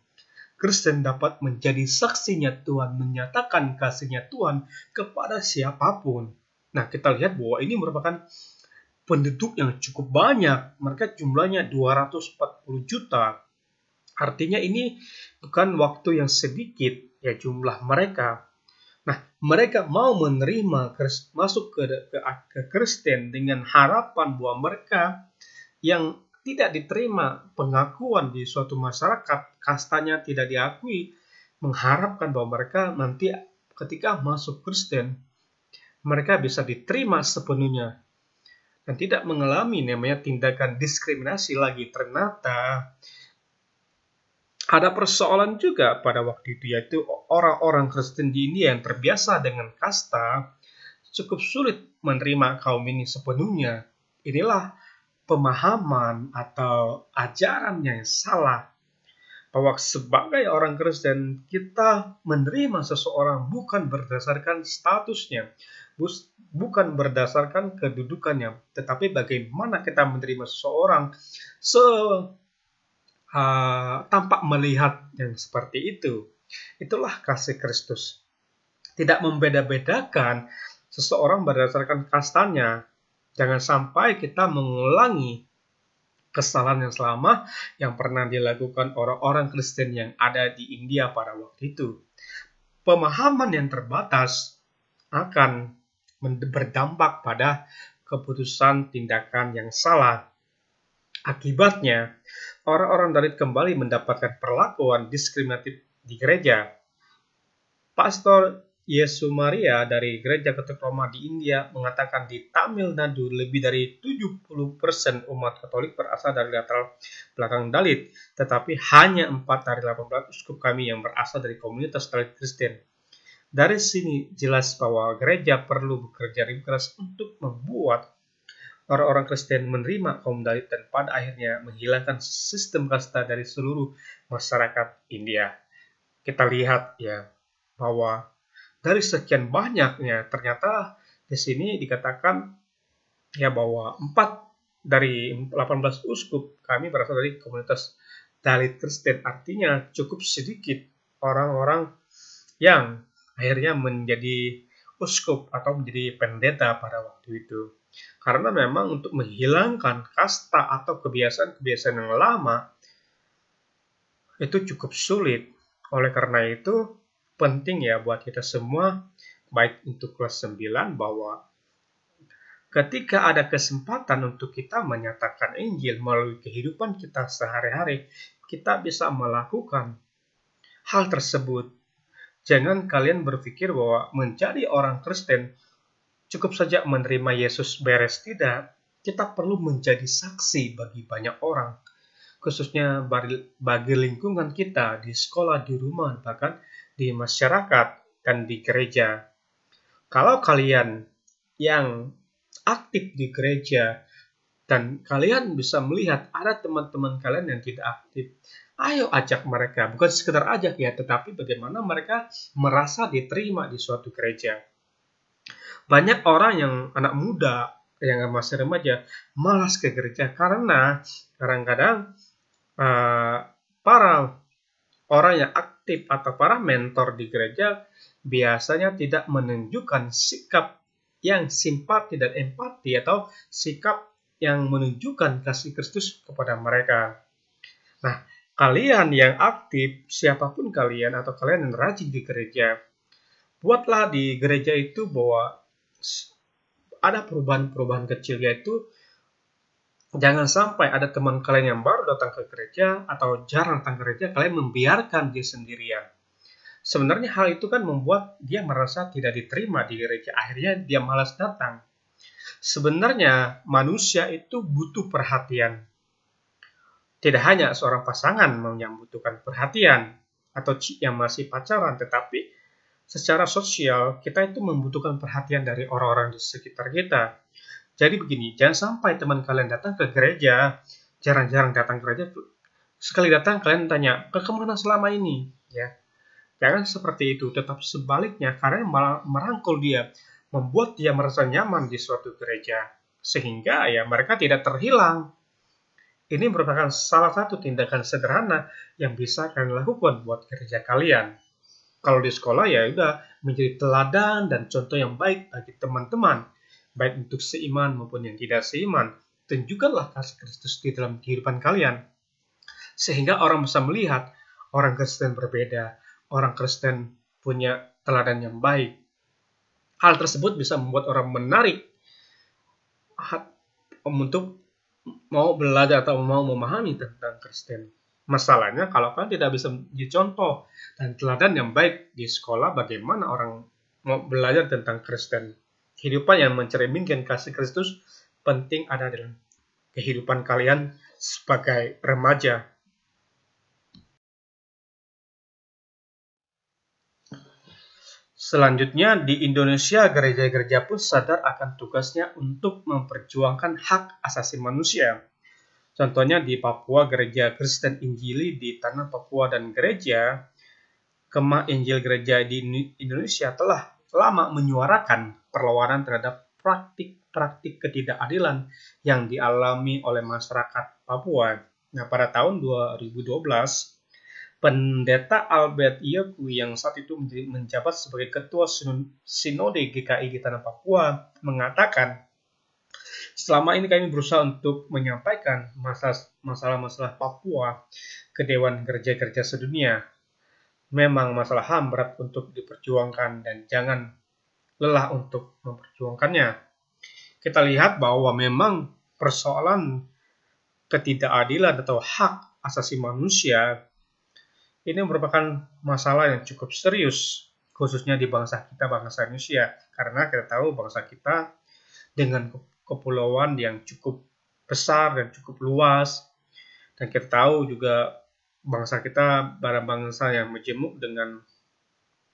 Speaker 1: Kristen dapat menjadi saksinya Tuhan, menyatakan kasihnya Tuhan kepada siapapun. Nah, kita lihat bahwa ini merupakan penduduk yang cukup banyak. Mereka jumlahnya 240 juta. Artinya ini bukan waktu yang sedikit ya jumlah mereka. Nah, mereka mau menerima masuk ke, ke, ke Kristen dengan harapan bahwa mereka yang tidak diterima pengakuan di suatu masyarakat, kastanya tidak diakui, mengharapkan bahwa mereka nanti ketika masuk Kristen, mereka bisa diterima sepenuhnya dan tidak mengalami namanya tindakan diskriminasi lagi ternyata ada persoalan juga pada waktu itu yaitu orang-orang Kristen di India yang terbiasa dengan kasta cukup sulit menerima kaum ini sepenuhnya. Inilah pemahaman atau ajaran yang salah bahwa sebagai orang Kristen kita menerima seseorang bukan berdasarkan statusnya, bukan berdasarkan kedudukannya, tetapi bagaimana kita menerima seseorang se uh, tampak melihat yang seperti itu. Itulah kasih Kristus. Tidak membeda-bedakan seseorang berdasarkan kastanya. Jangan sampai kita mengulangi kesalahan yang selama yang pernah dilakukan orang-orang Kristen yang ada di India pada waktu itu. Pemahaman yang terbatas akan berdampak pada keputusan tindakan yang salah. Akibatnya, orang-orang Dalit kembali mendapatkan perlakuan diskriminatif di gereja. Pastor Yesu Maria dari Gereja Katolik Roma di India mengatakan di Tamil Nadu lebih dari 70% umat Katolik berasal dari latar belakang Dalit, tetapi hanya 4 dari 18 uskup kami yang berasal dari komunitas Dalit Kristen. Dari sini jelas bahwa gereja perlu bekerja lebih keras untuk membuat orang-orang Kristen menerima kaum Dalit dan pada akhirnya menghilangkan sistem kasta dari seluruh masyarakat India. Kita lihat ya bahwa dari sekian banyaknya ternyata di sini dikatakan ya bahwa empat dari 18 uskup kami berasal dari komunitas Dalit Kristen artinya cukup sedikit orang-orang yang akhirnya menjadi uskup atau menjadi pendeta pada waktu itu. Karena memang untuk menghilangkan kasta atau kebiasaan-kebiasaan yang lama itu cukup sulit. Oleh karena itu penting ya buat kita semua baik untuk kelas 9 bahwa ketika ada kesempatan untuk kita menyatakan Injil melalui kehidupan kita sehari-hari, kita bisa melakukan hal tersebut Jangan kalian berpikir bahwa menjadi orang Kristen cukup saja menerima Yesus beres. Tidak, kita perlu menjadi saksi bagi banyak orang. Khususnya bagi lingkungan kita di sekolah, di rumah, bahkan di masyarakat dan di gereja. Kalau kalian yang aktif di gereja dan kalian bisa melihat ada teman-teman kalian yang tidak aktif, Ayo ajak mereka, bukan sekedar ajak ya, tetapi bagaimana mereka merasa diterima di suatu gereja. Banyak orang yang anak muda, yang masih remaja, malas ke gereja karena kadang-kadang uh, para orang yang aktif atau para mentor di gereja biasanya tidak menunjukkan sikap yang simpati dan empati atau sikap yang menunjukkan kasih Kristus kepada mereka. Nah, kalian yang aktif, siapapun kalian atau kalian yang rajin di gereja, buatlah di gereja itu bahwa ada perubahan-perubahan kecil yaitu jangan sampai ada teman kalian yang baru datang ke gereja atau jarang datang ke gereja kalian membiarkan dia sendirian. Sebenarnya hal itu kan membuat dia merasa tidak diterima di gereja. Akhirnya dia malas datang. Sebenarnya manusia itu butuh perhatian tidak hanya seorang pasangan yang membutuhkan perhatian atau yang masih pacaran, tetapi secara sosial kita itu membutuhkan perhatian dari orang-orang di sekitar kita. Jadi begini, jangan sampai teman kalian datang ke gereja, jarang-jarang datang ke gereja, sekali datang kalian tanya, ke kemana selama ini? Ya, Jangan seperti itu, tetapi sebaliknya kalian malah merangkul dia, membuat dia merasa nyaman di suatu gereja, sehingga ya mereka tidak terhilang ini merupakan salah satu tindakan sederhana yang bisa kalian lakukan buat kerja kalian. Kalau di sekolah ya udah menjadi teladan dan contoh yang baik bagi teman-teman, baik untuk seiman maupun yang tidak seiman. Tunjukkanlah kasih Kristus di dalam kehidupan kalian. Sehingga orang bisa melihat orang Kristen berbeda, orang Kristen punya teladan yang baik. Hal tersebut bisa membuat orang menarik untuk mau belajar atau mau memahami tentang Kristen. Masalahnya kalau kalian tidak bisa dicontoh dan teladan yang baik di sekolah bagaimana orang mau belajar tentang Kristen. Kehidupan yang mencerminkan kasih Kristus penting ada dalam kehidupan kalian sebagai remaja Selanjutnya, di Indonesia gereja-gereja pun sadar akan tugasnya untuk memperjuangkan hak asasi manusia. Contohnya di Papua gereja Kristen Injili di tanah Papua dan gereja Kemah Injil Gereja di Indonesia telah lama menyuarakan perlawanan terhadap praktik-praktik ketidakadilan yang dialami oleh masyarakat Papua. Nah, pada tahun 2012 Pendeta Albert Iyaku yang saat itu menjabat sebagai Ketua Sinode GKI di Tanah Papua mengatakan, selama ini kami berusaha untuk menyampaikan masalah-masalah Papua ke Dewan Kerja-Kerja Sedunia. Memang masalah HAM berat untuk diperjuangkan dan jangan lelah untuk memperjuangkannya. Kita lihat bahwa memang persoalan ketidakadilan atau hak asasi manusia ini merupakan masalah yang cukup serius, khususnya di bangsa kita, bangsa Indonesia. Karena kita tahu bangsa kita dengan kepulauan yang cukup besar dan cukup luas. Dan kita tahu juga bangsa kita para bangsa yang menjemuk dengan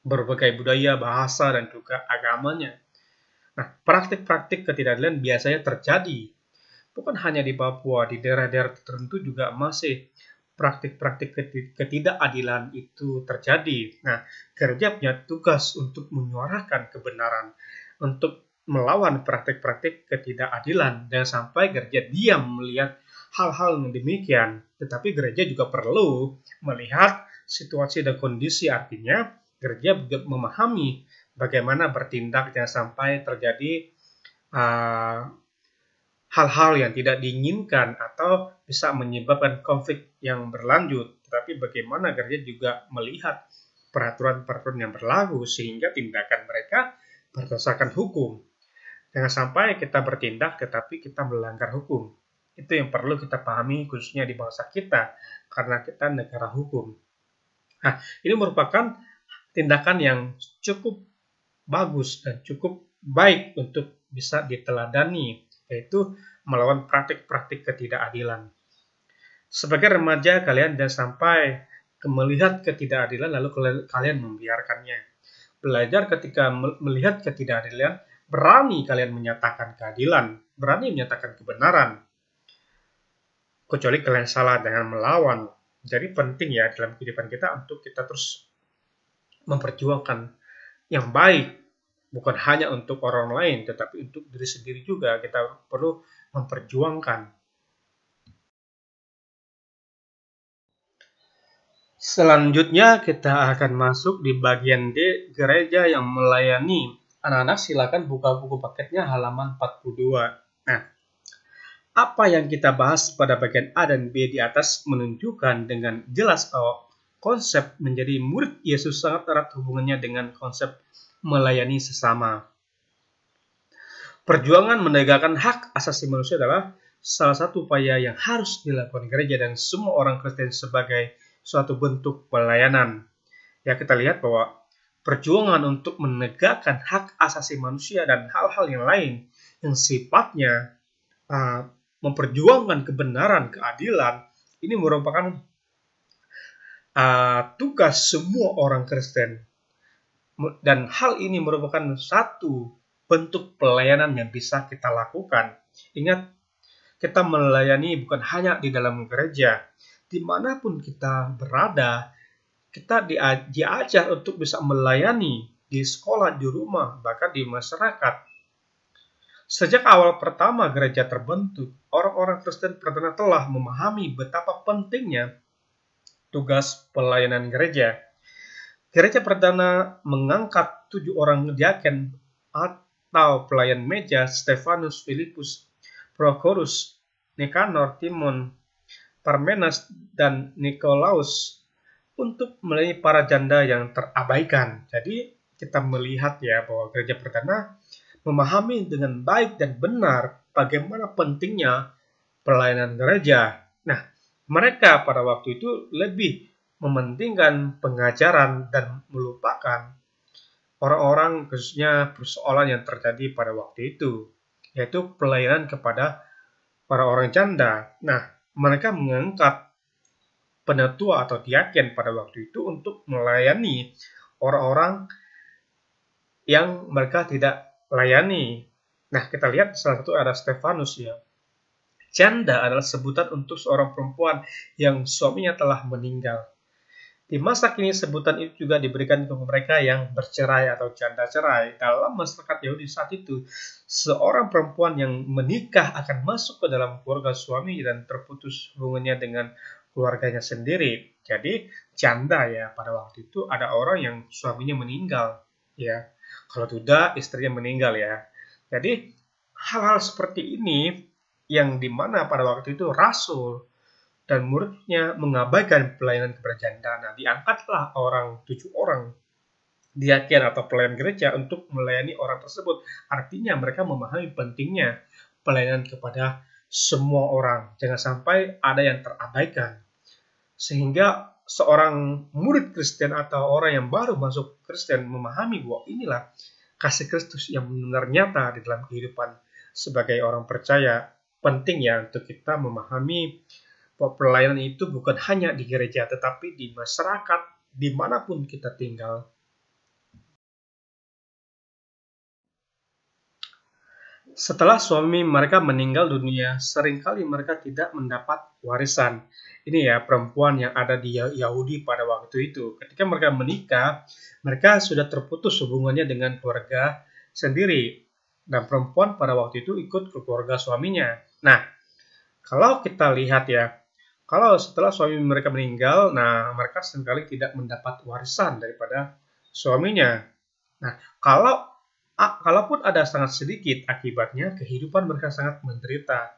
Speaker 1: berbagai budaya, bahasa, dan juga agamanya. Nah, praktik-praktik ketidakadilan biasanya terjadi bukan hanya di Papua, di daerah-daerah tertentu juga masih praktik-praktik ketidakadilan itu terjadi. Nah, gereja punya tugas untuk menyuarakan kebenaran, untuk melawan praktik-praktik ketidakadilan, dan sampai gereja diam melihat hal-hal yang demikian. Tetapi gereja juga perlu melihat situasi dan kondisi, artinya gereja memahami bagaimana bertindak dan sampai terjadi ah, hal-hal yang tidak diinginkan atau bisa menyebabkan konflik yang berlanjut. Tetapi bagaimana agar juga melihat peraturan-peraturan yang berlaku sehingga tindakan mereka berdasarkan hukum. Jangan sampai kita bertindak tetapi kita melanggar hukum. Itu yang perlu kita pahami khususnya di bangsa kita karena kita negara hukum. Nah, ini merupakan tindakan yang cukup bagus dan cukup baik untuk bisa diteladani yaitu melawan praktik-praktik ketidakadilan. Sebagai remaja, kalian dan sampai melihat ketidakadilan lalu kalian membiarkannya. Belajar ketika melihat ketidakadilan, berani kalian menyatakan keadilan, berani menyatakan kebenaran. Kecuali kalian salah dengan melawan. Jadi penting ya dalam kehidupan kita untuk kita terus memperjuangkan yang baik bukan hanya untuk orang lain tetapi untuk diri sendiri juga kita perlu memperjuangkan Selanjutnya kita akan masuk di bagian D gereja yang melayani. Anak-anak silakan buka buku paketnya halaman 42. Nah, apa yang kita bahas pada bagian A dan B di atas menunjukkan dengan jelas bahwa konsep menjadi murid Yesus sangat erat hubungannya dengan konsep melayani sesama. Perjuangan menegakkan hak asasi manusia adalah salah satu upaya yang harus dilakukan gereja dan semua orang Kristen sebagai suatu bentuk pelayanan. Ya kita lihat bahwa perjuangan untuk menegakkan hak asasi manusia dan hal-hal yang lain yang sifatnya uh, memperjuangkan kebenaran, keadilan, ini merupakan uh, tugas semua orang Kristen dan hal ini merupakan satu bentuk pelayanan yang bisa kita lakukan. Ingat, kita melayani bukan hanya di dalam gereja. Dimanapun kita berada, kita diajar untuk bisa melayani di sekolah, di rumah, bahkan di masyarakat. Sejak awal pertama gereja terbentuk, orang-orang Kristen pertama telah memahami betapa pentingnya tugas pelayanan gereja Gereja Perdana mengangkat tujuh orang diaken atau pelayan meja Stefanus, Filipus, Prochorus, Nicanor, Timon, Parmenas, dan Nikolaus untuk melayani para janda yang terabaikan. Jadi kita melihat ya bahwa gereja perdana memahami dengan baik dan benar bagaimana pentingnya pelayanan gereja. Nah, mereka pada waktu itu lebih mementingkan pengajaran dan melupakan orang-orang khususnya persoalan yang terjadi pada waktu itu, yaitu pelayanan kepada para orang janda. Nah, mereka mengangkat penatua atau diaken pada waktu itu untuk melayani orang-orang yang mereka tidak layani. Nah, kita lihat salah satu ada Stefanus ya. Janda adalah sebutan untuk seorang perempuan yang suaminya telah meninggal di masa kini sebutan itu juga diberikan untuk mereka yang bercerai atau janda cerai. Dalam masyarakat Yahudi saat itu, seorang perempuan yang menikah akan masuk ke dalam keluarga suami dan terputus hubungannya dengan keluarganya sendiri. Jadi janda ya pada waktu itu ada orang yang suaminya meninggal ya. Kalau tidak istrinya meninggal ya. Jadi hal-hal seperti ini yang dimana pada waktu itu Rasul dan muridnya mengabaikan pelayanan kepada janda. Nah, diangkatlah orang tujuh orang diaken atau pelayan gereja untuk melayani orang tersebut. Artinya mereka memahami pentingnya pelayanan kepada semua orang. Jangan sampai ada yang terabaikan. Sehingga seorang murid Kristen atau orang yang baru masuk Kristen memahami bahwa inilah kasih Kristus yang benar nyata di dalam kehidupan sebagai orang percaya penting ya untuk kita memahami pelayanan itu bukan hanya di gereja, tetapi di masyarakat, dimanapun kita tinggal. Setelah suami mereka meninggal dunia, seringkali mereka tidak mendapat warisan. Ini ya perempuan yang ada di Yahudi pada waktu itu. Ketika mereka menikah, mereka sudah terputus hubungannya dengan keluarga sendiri. Dan perempuan pada waktu itu ikut ke keluarga suaminya. Nah, kalau kita lihat ya, kalau setelah suami mereka meninggal, nah mereka seringkali tidak mendapat warisan daripada suaminya. Nah, kalau kalaupun ada sangat sedikit akibatnya kehidupan mereka sangat menderita.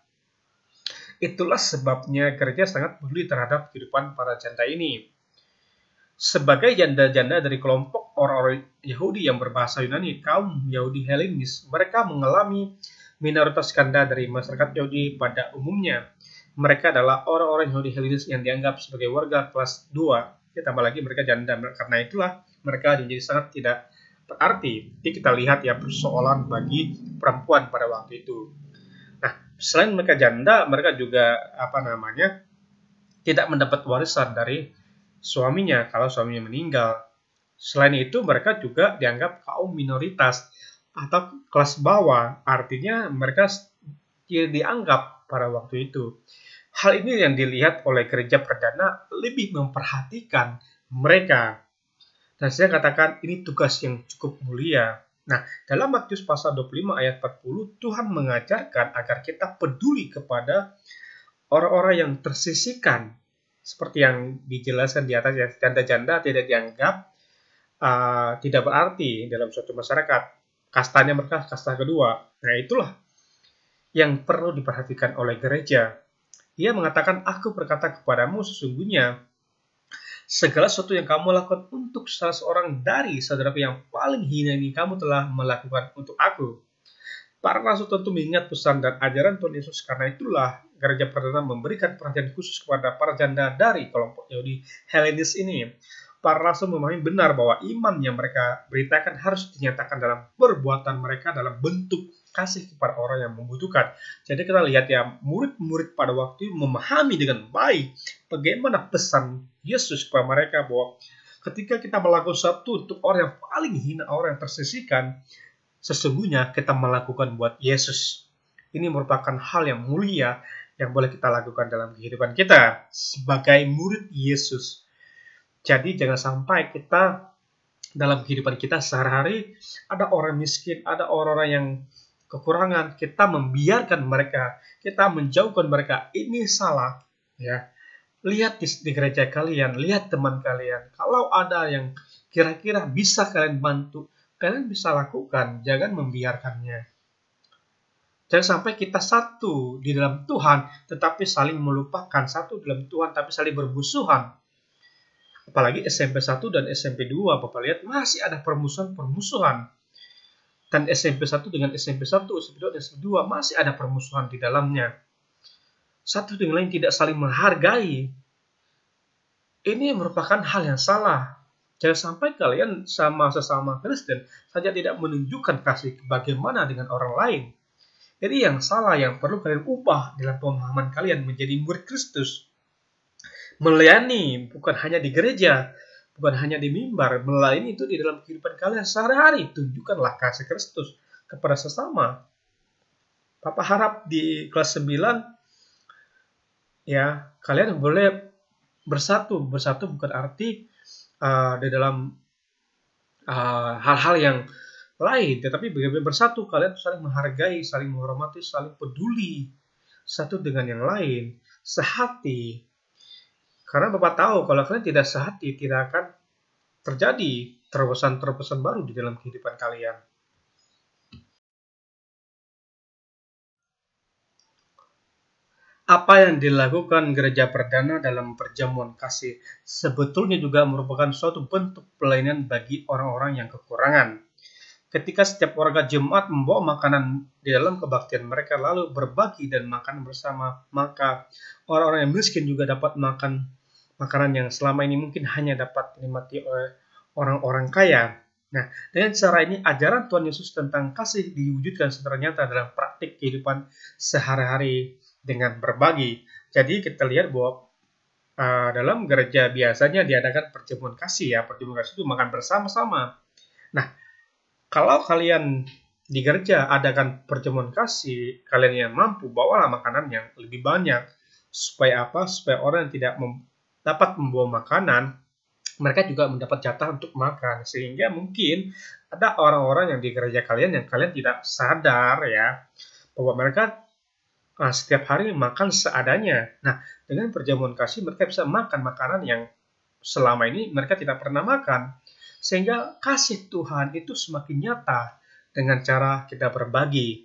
Speaker 1: Itulah sebabnya kerja sangat peduli terhadap kehidupan para janda ini. Sebagai janda-janda dari kelompok orang-orang Yahudi yang berbahasa Yunani, kaum Yahudi Helenis, mereka mengalami minoritas ganda dari masyarakat Yahudi pada umumnya mereka adalah orang-orang Yahudi Helenis yang dianggap sebagai warga kelas 2. Ditambah ya, lagi mereka janda. Karena itulah mereka menjadi sangat tidak berarti. Jadi kita lihat ya persoalan bagi perempuan pada waktu itu. Nah, selain mereka janda, mereka juga apa namanya tidak mendapat warisan dari suaminya kalau suaminya meninggal. Selain itu, mereka juga dianggap kaum minoritas atau kelas bawah. Artinya mereka tidak dianggap pada waktu itu. Hal ini yang dilihat oleh gereja perdana lebih memperhatikan mereka. Dan saya katakan ini tugas yang cukup mulia. Nah, dalam Matius pasal 25 ayat 40, Tuhan mengajarkan agar kita peduli kepada orang-orang yang tersisihkan. Seperti yang dijelaskan di atas, yang janda-janda tidak dianggap uh, tidak berarti dalam suatu masyarakat. Kastanya mereka kasta kedua. Nah, itulah yang perlu diperhatikan oleh gereja ia mengatakan, aku berkata kepadamu sesungguhnya, segala sesuatu yang kamu lakukan untuk salah seorang dari saudara yang paling hina ini kamu telah melakukan untuk aku. Para rasul tentu mengingat pesan dan ajaran Tuhan Yesus karena itulah gereja perdana memberikan perhatian khusus kepada para janda dari kelompok Yahudi Helenis ini. Para rasul memahami benar bahwa iman yang mereka beritakan harus dinyatakan dalam perbuatan mereka dalam bentuk kasih kepada orang yang membutuhkan. Jadi kita lihat ya, murid-murid pada waktu itu memahami dengan baik bagaimana pesan Yesus kepada mereka bahwa ketika kita melakukan sesuatu untuk orang yang paling hina, orang yang tersisihkan, sesungguhnya kita melakukan buat Yesus. Ini merupakan hal yang mulia yang boleh kita lakukan dalam kehidupan kita sebagai murid Yesus. Jadi jangan sampai kita dalam kehidupan kita sehari-hari ada orang miskin, ada orang-orang yang kekurangan, kita membiarkan mereka, kita menjauhkan mereka. Ini salah, ya. Lihat di, di gereja kalian, lihat teman kalian. Kalau ada yang kira-kira bisa kalian bantu, kalian bisa lakukan, jangan membiarkannya. Jangan sampai kita satu di dalam Tuhan, tetapi saling melupakan. Satu dalam Tuhan, tapi saling berbusuhan. Apalagi SMP 1 dan SMP 2, Bapak lihat masih ada permusuhan-permusuhan dan SMP 1 dengan SMP 1, SMP 2 dan SMP 2 masih ada permusuhan di dalamnya. Satu dengan lain tidak saling menghargai. Ini merupakan hal yang salah. Jangan sampai kalian sama sesama Kristen saja tidak menunjukkan kasih bagaimana dengan orang lain. Jadi yang salah yang perlu kalian ubah dalam pemahaman kalian menjadi murid Kristus. Melayani bukan hanya di gereja, bukan hanya di mimbar, melainkan itu di dalam kehidupan kalian sehari-hari. Tunjukkanlah kasih Kristus kepada sesama. Papa harap di kelas 9 ya, kalian boleh bersatu. Bersatu bukan arti uh, di dalam eh, hal-hal uh, yang lain, tetapi bagaimana bersatu kalian saling menghargai, saling menghormati, saling peduli satu dengan yang lain, sehati, karena Bapak tahu kalau kalian tidak sehati, tidak akan terjadi terobosan-terobosan baru di dalam kehidupan kalian. Apa yang dilakukan gereja perdana dalam perjamuan kasih sebetulnya juga merupakan suatu bentuk pelayanan bagi orang-orang yang kekurangan ketika setiap warga jemaat membawa makanan di dalam kebaktian mereka lalu berbagi dan makan bersama, maka orang-orang yang miskin juga dapat makan makanan yang selama ini mungkin hanya dapat dinikmati oleh orang-orang kaya. Nah, dengan cara ini ajaran Tuhan Yesus tentang kasih diwujudkan secara nyata dalam praktik kehidupan sehari-hari dengan berbagi. Jadi kita lihat bahwa uh, dalam gereja biasanya diadakan perjamuan kasih ya, perjamuan kasih itu makan bersama-sama. Nah, kalau kalian di gereja adakan perjamuan kasih, kalian yang mampu bawalah makanan yang lebih banyak supaya apa? Supaya orang yang tidak mem dapat membawa makanan, mereka juga mendapat jatah untuk makan sehingga mungkin ada orang-orang yang di gereja kalian yang kalian tidak sadar ya bahwa mereka nah, setiap hari makan seadanya. Nah, dengan perjamuan kasih mereka bisa makan makanan yang selama ini mereka tidak pernah makan sehingga kasih Tuhan itu semakin nyata dengan cara kita berbagi.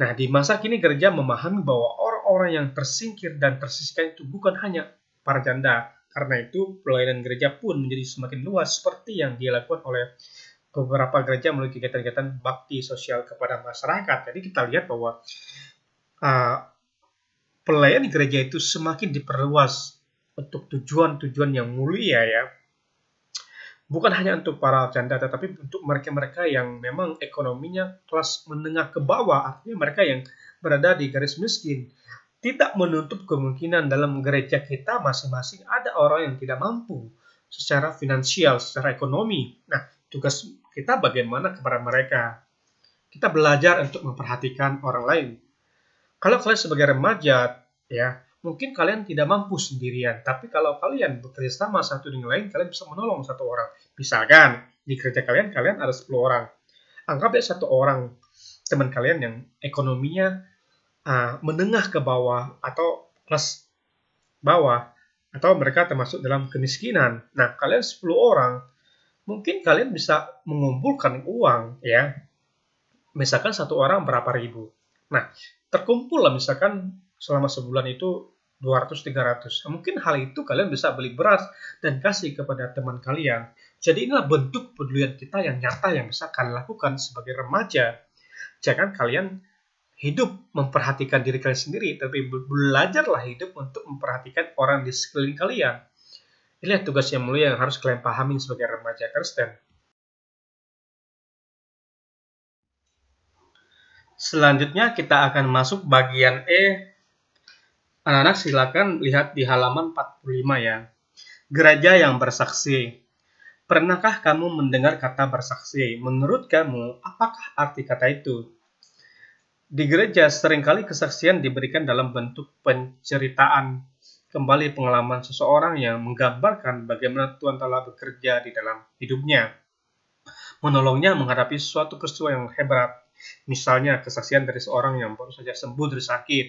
Speaker 1: Nah, di masa kini gereja memahami bahwa orang-orang yang tersingkir dan tersisihkan itu bukan hanya para janda. Karena itu, pelayanan gereja pun menjadi semakin luas seperti yang dilakukan oleh beberapa gereja melalui kegiatan-kegiatan bakti sosial kepada masyarakat. Jadi kita lihat bahwa uh, pelayanan gereja itu semakin diperluas untuk tujuan-tujuan yang mulia ya bukan hanya untuk para janda tetapi untuk mereka-mereka yang memang ekonominya kelas menengah ke bawah artinya mereka yang berada di garis miskin tidak menutup kemungkinan dalam gereja kita masing-masing ada orang yang tidak mampu secara finansial, secara ekonomi. Nah, tugas kita bagaimana kepada mereka? Kita belajar untuk memperhatikan orang lain. Kalau kalian sebagai remaja, ya, mungkin kalian tidak mampu sendirian. Tapi kalau kalian bekerja sama satu dengan lain, kalian bisa menolong satu orang. Misalkan di kerja kalian, kalian ada 10 orang. Anggap ya satu orang teman kalian yang ekonominya uh, menengah ke bawah atau plus bawah atau mereka termasuk dalam kemiskinan. Nah, kalian 10 orang, mungkin kalian bisa mengumpulkan uang ya. Misalkan satu orang berapa ribu. Nah, terkumpul lah misalkan selama sebulan itu 200-300. Mungkin hal itu kalian bisa beli beras dan kasih kepada teman kalian. Jadi inilah bentuk pedulian kita yang nyata yang bisa kalian lakukan sebagai remaja. Jangan kalian hidup memperhatikan diri kalian sendiri, tapi belajarlah hidup untuk memperhatikan orang di sekeliling kalian. Inilah tugas yang mulia yang harus kalian pahami sebagai remaja Kristen. Kan, Selanjutnya kita akan masuk bagian E Anak-anak silakan lihat di halaman 45 ya. Gereja yang bersaksi. Pernahkah kamu mendengar kata bersaksi? Menurut kamu, apakah arti kata itu? Di gereja seringkali kesaksian diberikan dalam bentuk penceritaan. Kembali pengalaman seseorang yang menggambarkan bagaimana Tuhan telah bekerja di dalam hidupnya. Menolongnya menghadapi suatu peristiwa yang hebat. Misalnya kesaksian dari seorang yang baru saja sembuh dari sakit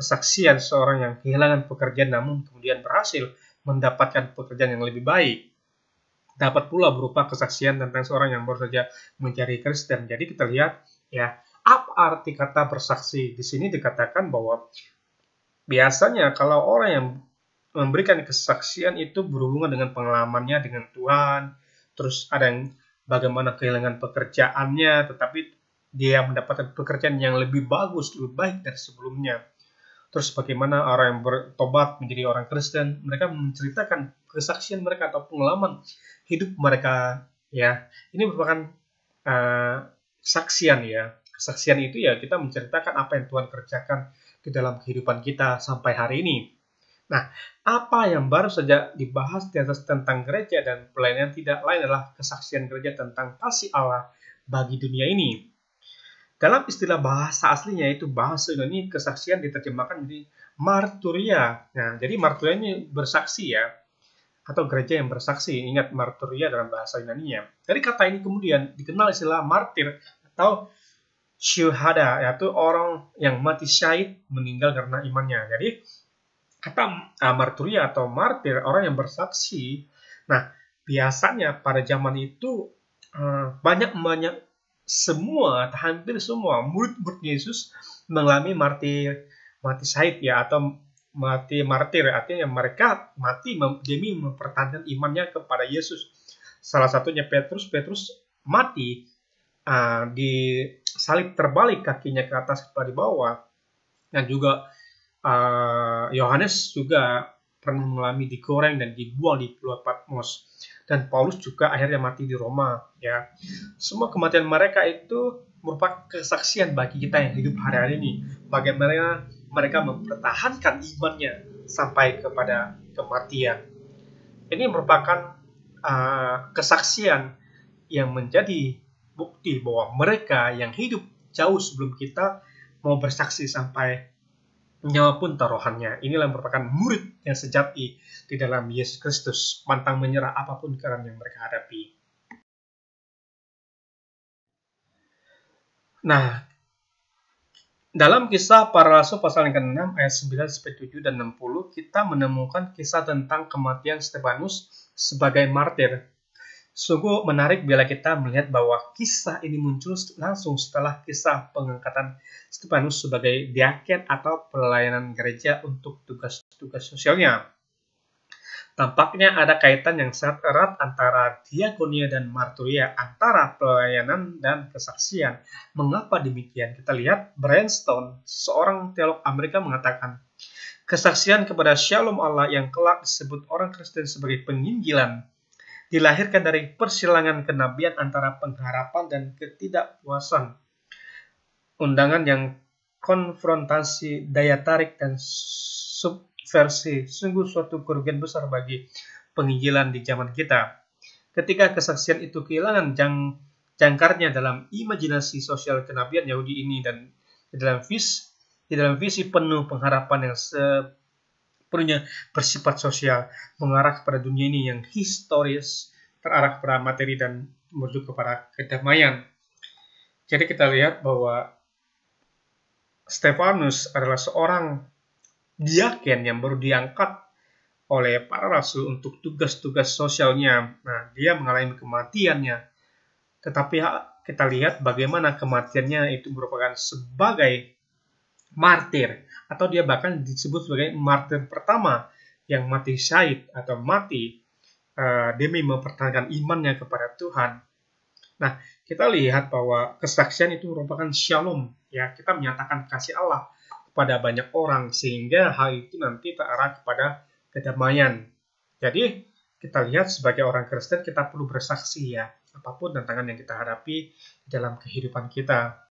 Speaker 1: kesaksian seorang yang kehilangan pekerjaan namun kemudian berhasil mendapatkan pekerjaan yang lebih baik. Dapat pula berupa kesaksian tentang seorang yang baru saja mencari Kristen. Jadi kita lihat ya, apa arti kata bersaksi? Di sini dikatakan bahwa biasanya kalau orang yang memberikan kesaksian itu berhubungan dengan pengalamannya dengan Tuhan, terus ada yang bagaimana kehilangan pekerjaannya, tetapi dia mendapatkan pekerjaan yang lebih bagus, lebih baik dari sebelumnya terus bagaimana orang yang bertobat menjadi orang Kristen mereka menceritakan kesaksian mereka atau pengalaman hidup mereka ya ini merupakan uh, ya kesaksian itu ya kita menceritakan apa yang Tuhan kerjakan di dalam kehidupan kita sampai hari ini Nah, apa yang baru saja dibahas di atas tentang gereja dan pelayanan tidak lain adalah kesaksian gereja tentang kasih Allah bagi dunia ini. Dalam istilah bahasa aslinya itu bahasa Yunani kesaksian diterjemahkan menjadi marturia. Nah, jadi marturia ini bersaksi ya atau gereja yang bersaksi. Ingat marturia dalam bahasa Yunani ya. Dari kata ini kemudian dikenal istilah martir atau syuhada yaitu orang yang mati syahid meninggal karena imannya. Jadi kata uh, marturia atau martir orang yang bersaksi. Nah, biasanya pada zaman itu ah, banyak banyak semua atau hampir semua murid-murid Yesus mengalami martir mati syahid ya atau mati martir artinya mereka mati demi mempertahankan imannya kepada Yesus salah satunya Petrus Petrus mati uh, di salib terbalik kakinya ke atas kepada di bawah dan juga ah, Yohanes uh, juga pernah mengalami digoreng dan dibuang di Pulau Patmos dan Paulus juga akhirnya mati di Roma ya. Semua kematian mereka itu merupakan kesaksian bagi kita yang hidup hari-hari ini bagaimana mereka mempertahankan imannya sampai kepada kematian. Ini merupakan uh, kesaksian yang menjadi bukti bahwa mereka yang hidup jauh sebelum kita mau bersaksi sampai nyawa pun taruhannya. Inilah merupakan murid yang sejati di dalam Yesus Kristus, pantang menyerah apapun keran yang mereka hadapi. Nah, dalam kisah para rasul pasal yang ke-6 ayat 9 sampai 7 dan 60 kita menemukan kisah tentang kematian Stefanus sebagai martir. Sungguh menarik bila kita melihat bahwa kisah ini muncul langsung setelah kisah pengangkatan Stefanus sebagai diaken atau pelayanan gereja untuk tugas tugas sosialnya. Tampaknya ada kaitan yang sangat erat antara diakonia dan marturia, antara pelayanan dan kesaksian. Mengapa demikian? Kita lihat Brandstone, seorang teolog Amerika mengatakan, kesaksian kepada shalom Allah yang kelak disebut orang Kristen sebagai penginjilan, dilahirkan dari persilangan kenabian antara pengharapan dan ketidakpuasan. Undangan yang konfrontasi daya tarik dan sub versi sungguh suatu kerugian besar bagi penginjilan di zaman kita. Ketika kesaksian itu kehilangan jang, jangkarnya dalam imajinasi sosial kenabian Yahudi ini dan di dalam visi, di dalam visi penuh pengharapan yang sepenuhnya bersifat sosial mengarah kepada dunia ini yang historis terarah kepada materi dan menuju kepada kedamaian. Jadi kita lihat bahwa Stefanus adalah seorang diaken yang baru diangkat oleh para rasul untuk tugas-tugas sosialnya. Nah, dia mengalami kematiannya. Tetapi kita lihat bagaimana kematiannya itu merupakan sebagai martir atau dia bahkan disebut sebagai martir pertama yang mati syahid atau mati uh, demi mempertahankan imannya kepada Tuhan. Nah, kita lihat bahwa kesaksian itu merupakan shalom, ya kita menyatakan kasih Allah kepada banyak orang sehingga hal itu nanti terarah kepada kedamaian. Jadi kita lihat sebagai orang Kristen kita perlu bersaksi ya apapun tantangan yang kita hadapi dalam kehidupan kita.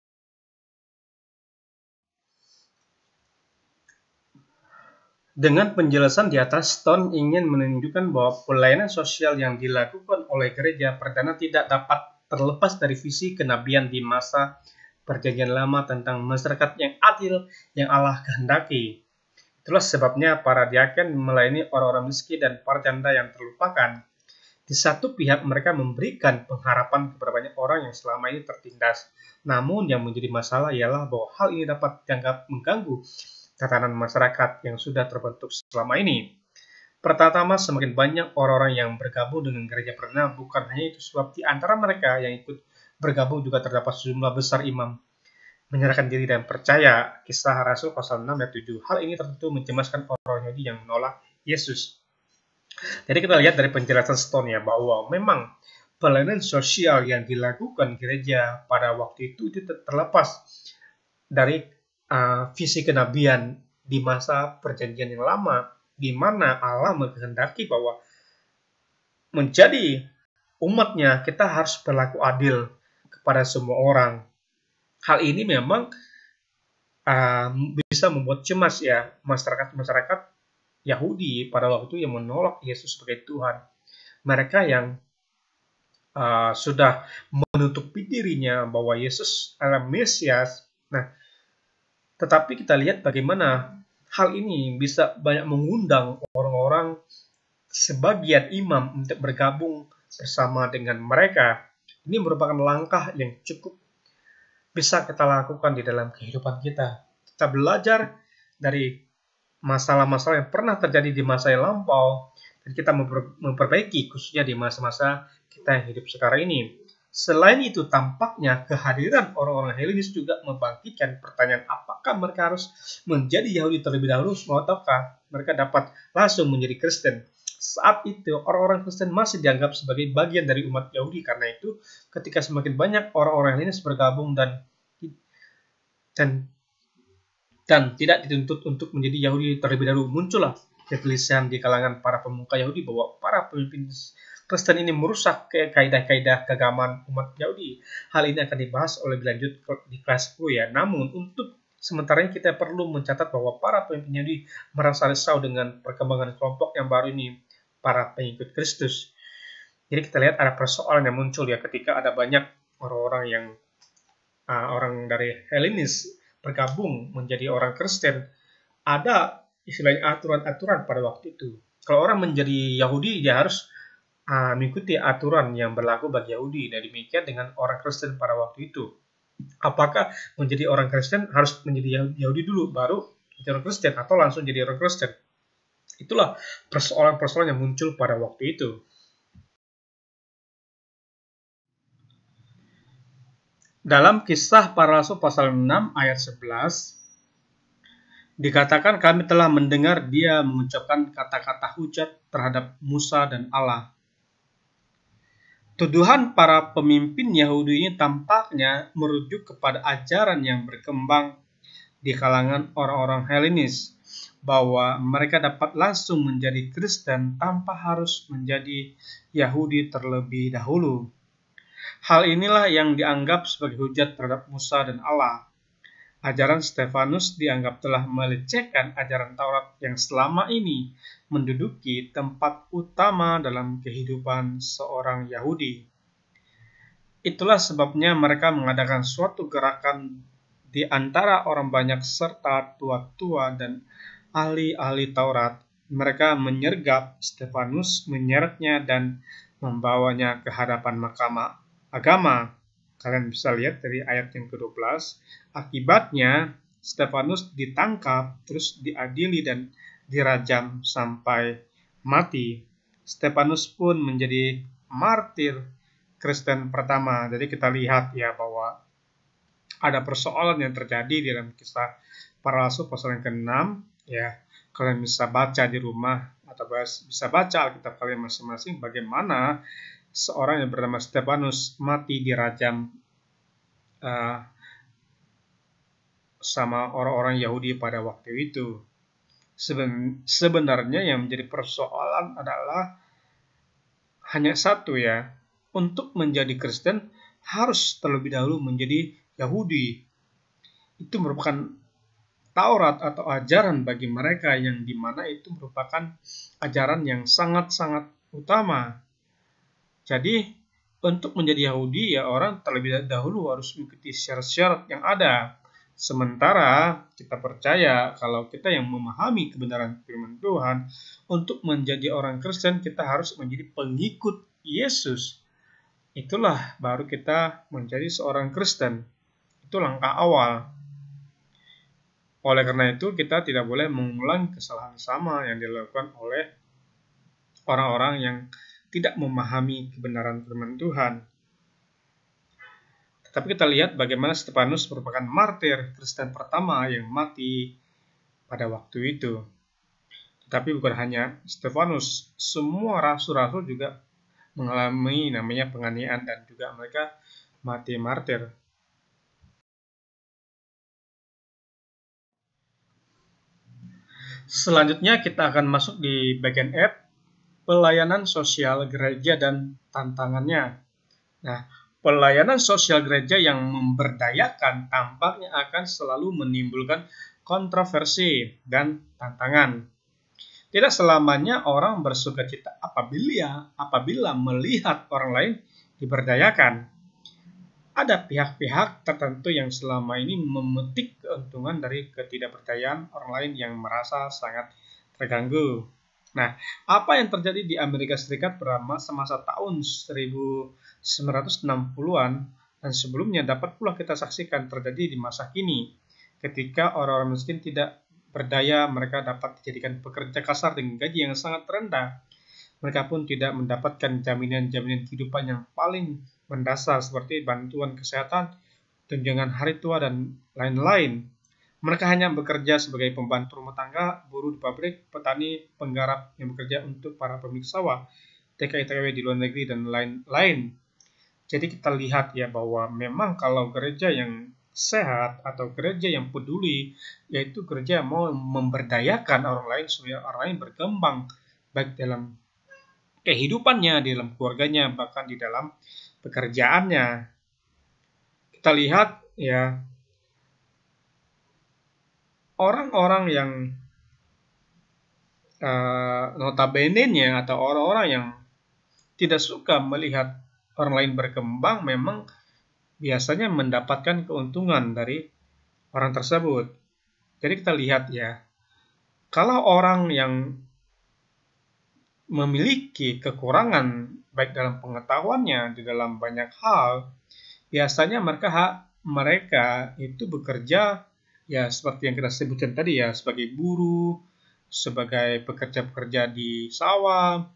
Speaker 1: Dengan penjelasan di atas, Stone ingin menunjukkan bahwa pelayanan sosial yang dilakukan oleh gereja perdana tidak dapat terlepas dari visi kenabian di masa perjanjian lama tentang masyarakat yang adil yang Allah kehendaki. Itulah sebabnya para diaken melayani orang-orang miskin dan para janda yang terlupakan. Di satu pihak mereka memberikan pengharapan kepada banyak orang yang selama ini tertindas. Namun yang menjadi masalah ialah bahwa hal ini dapat dianggap mengganggu tatanan masyarakat yang sudah terbentuk selama ini. Pertama, semakin banyak orang-orang yang bergabung dengan gereja pernah bukan hanya itu sebab di antara mereka yang ikut bergabung juga terdapat sejumlah besar imam. Menyerahkan diri dan percaya, kisah Rasul pasal 6 ayat 7. Hal ini tentu mencemaskan orang Yahudi yang menolak Yesus. Jadi kita lihat dari penjelasan Stone ya bahwa memang pelayanan sosial yang dilakukan gereja pada waktu itu itu terlepas dari uh, visi kenabian di masa perjanjian yang lama di mana Allah menghendaki bahwa menjadi umatnya kita harus berlaku adil pada semua orang. Hal ini memang uh, bisa membuat cemas ya masyarakat-masyarakat Yahudi pada waktu yang menolak Yesus sebagai Tuhan. Mereka yang uh, sudah menutupi dirinya bahwa Yesus adalah Mesias. Nah, tetapi kita lihat bagaimana hal ini bisa banyak mengundang orang-orang sebagian imam untuk bergabung bersama dengan mereka. Ini merupakan langkah yang cukup bisa kita lakukan di dalam kehidupan kita. Kita belajar dari masalah-masalah yang pernah terjadi di masa yang lampau dan kita memperbaiki khususnya di masa-masa kita yang hidup sekarang ini. Selain itu, tampaknya kehadiran orang-orang Helenis juga membangkitkan pertanyaan apakah mereka harus menjadi Yahudi terlebih dahulu ataukah mereka dapat langsung menjadi Kristen saat itu orang-orang Kristen masih dianggap sebagai bagian dari umat Yahudi karena itu ketika semakin banyak orang-orang ini bergabung dan dan dan tidak dituntut untuk menjadi Yahudi terlebih dahulu muncullah kegelisahan di kalangan para pemuka Yahudi bahwa para pemimpin Kristen ini merusak kaidah-kaidah keagamaan umat Yahudi. Hal ini akan dibahas oleh lanjut di kelas 10 ya. Namun untuk Sementara ini kita perlu mencatat bahwa para pemimpin Yahudi merasa risau dengan perkembangan kelompok yang baru ini para pengikut Kristus. Jadi kita lihat ada persoalan yang muncul ya ketika ada banyak orang-orang yang uh, orang dari Helenis bergabung menjadi orang Kristen, ada istilahnya aturan-aturan pada waktu itu. Kalau orang menjadi Yahudi, dia harus uh, mengikuti aturan yang berlaku bagi Yahudi. Dan nah, demikian dengan orang Kristen pada waktu itu. Apakah menjadi orang Kristen harus menjadi Yahudi dulu, baru jadi orang Kristen, atau langsung jadi orang Kristen? Itulah persoalan-persoalan yang muncul pada waktu itu. Dalam kisah para rasul pasal 6 ayat 11 dikatakan kami telah mendengar dia mengucapkan kata-kata hujat terhadap Musa dan Allah. Tuduhan para pemimpin Yahudi ini tampaknya merujuk kepada ajaran yang berkembang di kalangan orang-orang Helenis bahwa mereka dapat langsung menjadi Kristen tanpa harus menjadi Yahudi terlebih dahulu. Hal inilah yang dianggap sebagai hujat terhadap Musa dan Allah. Ajaran Stefanus dianggap telah melecehkan ajaran Taurat yang selama ini menduduki tempat utama dalam kehidupan seorang Yahudi. Itulah sebabnya mereka mengadakan suatu gerakan di antara orang banyak serta tua-tua dan ahli-ahli Taurat. Mereka menyergap Stefanus, menyeretnya dan membawanya ke hadapan mahkamah agama. Kalian bisa lihat dari ayat yang ke-12. Akibatnya, Stefanus ditangkap, terus diadili dan dirajam sampai mati. Stefanus pun menjadi martir Kristen pertama. Jadi kita lihat ya bahwa ada persoalan yang terjadi di dalam kisah para rasul pasal yang ke-6 ya kalian bisa baca di rumah atau bisa baca Alkitab kalian masing-masing bagaimana seorang yang bernama Stefanus mati dirajam uh, eh, sama orang-orang Yahudi pada waktu itu. Seben, sebenarnya yang menjadi persoalan adalah hanya satu ya. Untuk menjadi Kristen harus terlebih dahulu menjadi Yahudi. Itu merupakan Taurat atau ajaran bagi mereka yang dimana itu merupakan ajaran yang sangat-sangat utama. Jadi untuk menjadi Yahudi ya orang terlebih dahulu harus mengikuti syarat-syarat yang ada. Sementara kita percaya kalau kita yang memahami kebenaran firman Tuhan, untuk menjadi orang Kristen kita harus menjadi pengikut Yesus. Itulah baru kita menjadi seorang Kristen. Itu langkah awal. Oleh karena itu, kita tidak boleh mengulang kesalahan sama yang dilakukan oleh orang-orang yang tidak memahami kebenaran firman Tuhan. Tetapi kita lihat bagaimana Stefanus merupakan martir Kristen pertama yang mati pada waktu itu. Tetapi bukan hanya Stefanus, semua rasul-rasul juga mengalami namanya penganiayaan dan juga mereka mati martir. Selanjutnya kita akan masuk di bagian app, pelayanan sosial gereja dan tantangannya. Nah, pelayanan sosial gereja yang memberdayakan tampaknya akan selalu menimbulkan kontroversi dan tantangan. Tidak selamanya orang bersuka cita apabila apabila melihat orang lain diberdayakan ada pihak-pihak tertentu yang selama ini memetik keuntungan dari ketidakpercayaan orang lain yang merasa sangat terganggu. Nah, apa yang terjadi di Amerika Serikat Brahma semasa tahun 1960-an dan sebelumnya dapat pula kita saksikan terjadi di masa kini. Ketika orang-orang miskin tidak berdaya, mereka dapat dijadikan pekerja kasar dengan gaji yang sangat rendah. Mereka pun tidak mendapatkan jaminan-jaminan kehidupan yang paling mendasar seperti bantuan kesehatan, tunjangan hari tua, dan lain-lain. Mereka hanya bekerja sebagai pembantu rumah tangga, buruh di pabrik, petani, penggarap yang bekerja untuk para pemilik sawah, TKI TKW di luar negeri, dan lain-lain. Jadi kita lihat ya bahwa memang kalau gereja yang sehat atau gereja yang peduli yaitu gereja yang mau memberdayakan orang lain supaya orang lain berkembang baik dalam kehidupannya di dalam keluarganya bahkan di dalam pekerjaannya. Kita lihat ya orang-orang yang uh, eh, notabene-nya atau orang-orang yang tidak suka melihat orang lain berkembang memang biasanya mendapatkan keuntungan dari orang tersebut. Jadi kita lihat ya, kalau orang yang memiliki kekurangan baik dalam pengetahuannya, di dalam banyak hal, biasanya mereka hak mereka itu bekerja ya seperti yang kita sebutkan tadi ya sebagai buruh, sebagai pekerja-pekerja di sawah,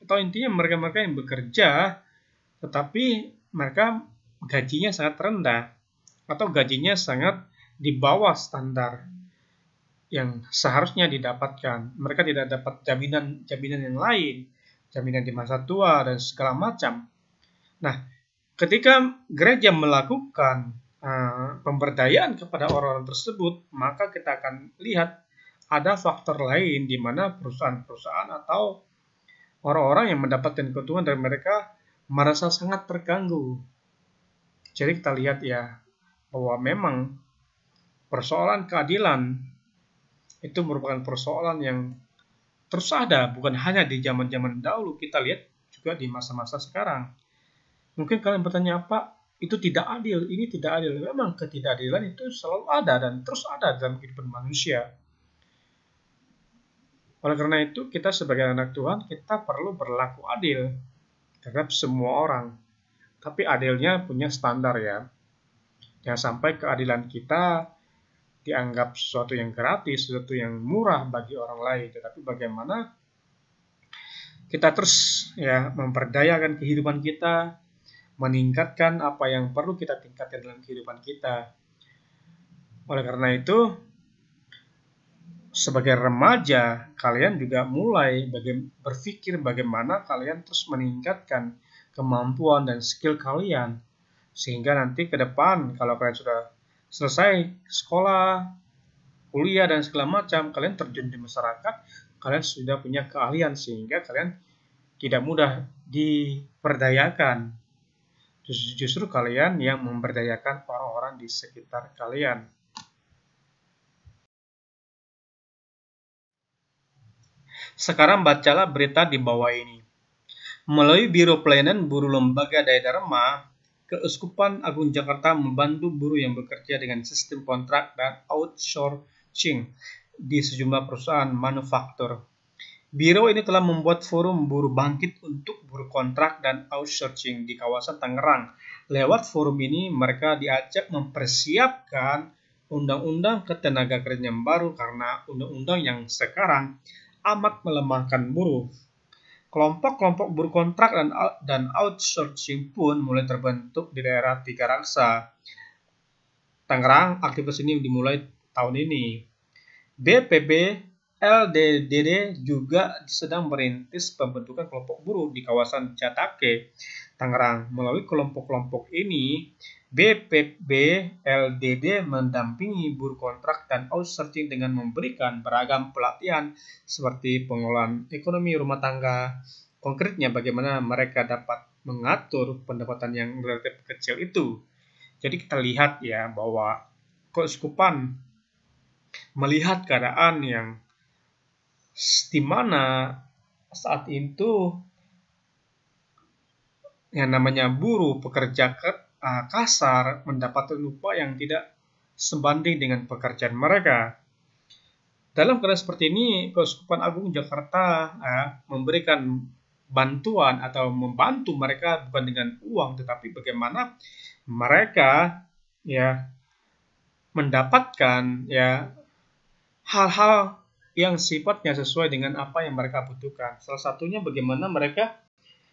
Speaker 1: atau intinya mereka-mereka yang bekerja tetapi mereka gajinya sangat rendah atau gajinya sangat di bawah standar yang seharusnya didapatkan. Mereka tidak dapat jaminan jaminan yang lain jaminan di masa tua dan segala macam. Nah, ketika gereja melakukan uh, pemberdayaan kepada orang-orang tersebut, maka kita akan lihat ada faktor lain di mana perusahaan-perusahaan atau orang-orang yang mendapatkan keuntungan dari mereka merasa sangat terganggu. Jadi kita lihat ya bahwa memang persoalan keadilan itu merupakan persoalan yang terus ada, bukan hanya di zaman-zaman dahulu, kita lihat juga di masa-masa sekarang. Mungkin kalian bertanya, Pak, itu tidak adil, ini tidak adil. Memang ketidakadilan itu selalu ada dan terus ada dalam kehidupan manusia. Oleh karena itu, kita sebagai anak Tuhan, kita perlu berlaku adil terhadap semua orang. Tapi adilnya punya standar ya. Jangan sampai keadilan kita dianggap sesuatu yang gratis, sesuatu yang murah bagi orang lain, tetapi bagaimana kita terus ya memperdayakan kehidupan kita, meningkatkan apa yang perlu kita tingkatkan dalam kehidupan kita. Oleh karena itu, sebagai remaja, kalian juga mulai berpikir bagaimana kalian terus meningkatkan kemampuan dan skill kalian. Sehingga nanti ke depan, kalau kalian sudah selesai sekolah, kuliah dan segala macam, kalian terjun di masyarakat, kalian sudah punya keahlian sehingga kalian tidak mudah diperdayakan. Justru, justru kalian yang memperdayakan orang-orang di sekitar kalian. Sekarang bacalah berita di bawah ini. Melalui Biro Pelayanan Buru Lembaga Daya Dharma, Keuskupan Agung Jakarta membantu buruh yang bekerja dengan sistem kontrak dan outsourcing di sejumlah perusahaan manufaktur. Biro ini telah membuat forum buruh bangkit untuk buruh kontrak dan outsourcing di kawasan Tangerang. Lewat forum ini, mereka diajak mempersiapkan undang-undang ketenaga yang baru karena undang-undang yang sekarang amat melemahkan buruh. Kelompok-kelompok berkontrak dan dan outsourcing pun mulai terbentuk di daerah Tiga Raksa. Tangerang, aktivitas ini dimulai tahun ini. BPB LDDD juga sedang merintis pembentukan kelompok buruh di kawasan Jatake, Tangerang. Melalui kelompok-kelompok ini, BPB LDD mendampingi buruh kontrak dan outsourcing dengan memberikan beragam pelatihan seperti pengelolaan ekonomi rumah tangga. Konkretnya bagaimana mereka dapat mengatur pendapatan yang relatif kecil itu. Jadi kita lihat ya bahwa keuskupan melihat keadaan yang di mana saat itu yang namanya buruh pekerja uh, kasar mendapatkan upah yang tidak sebanding dengan pekerjaan mereka. Dalam keadaan seperti ini, Keuskupan Agung Jakarta uh, memberikan bantuan atau membantu mereka bukan dengan uang, tetapi bagaimana mereka ya mendapatkan ya hal-hal yang sifatnya sesuai dengan apa yang mereka butuhkan. Salah satunya bagaimana mereka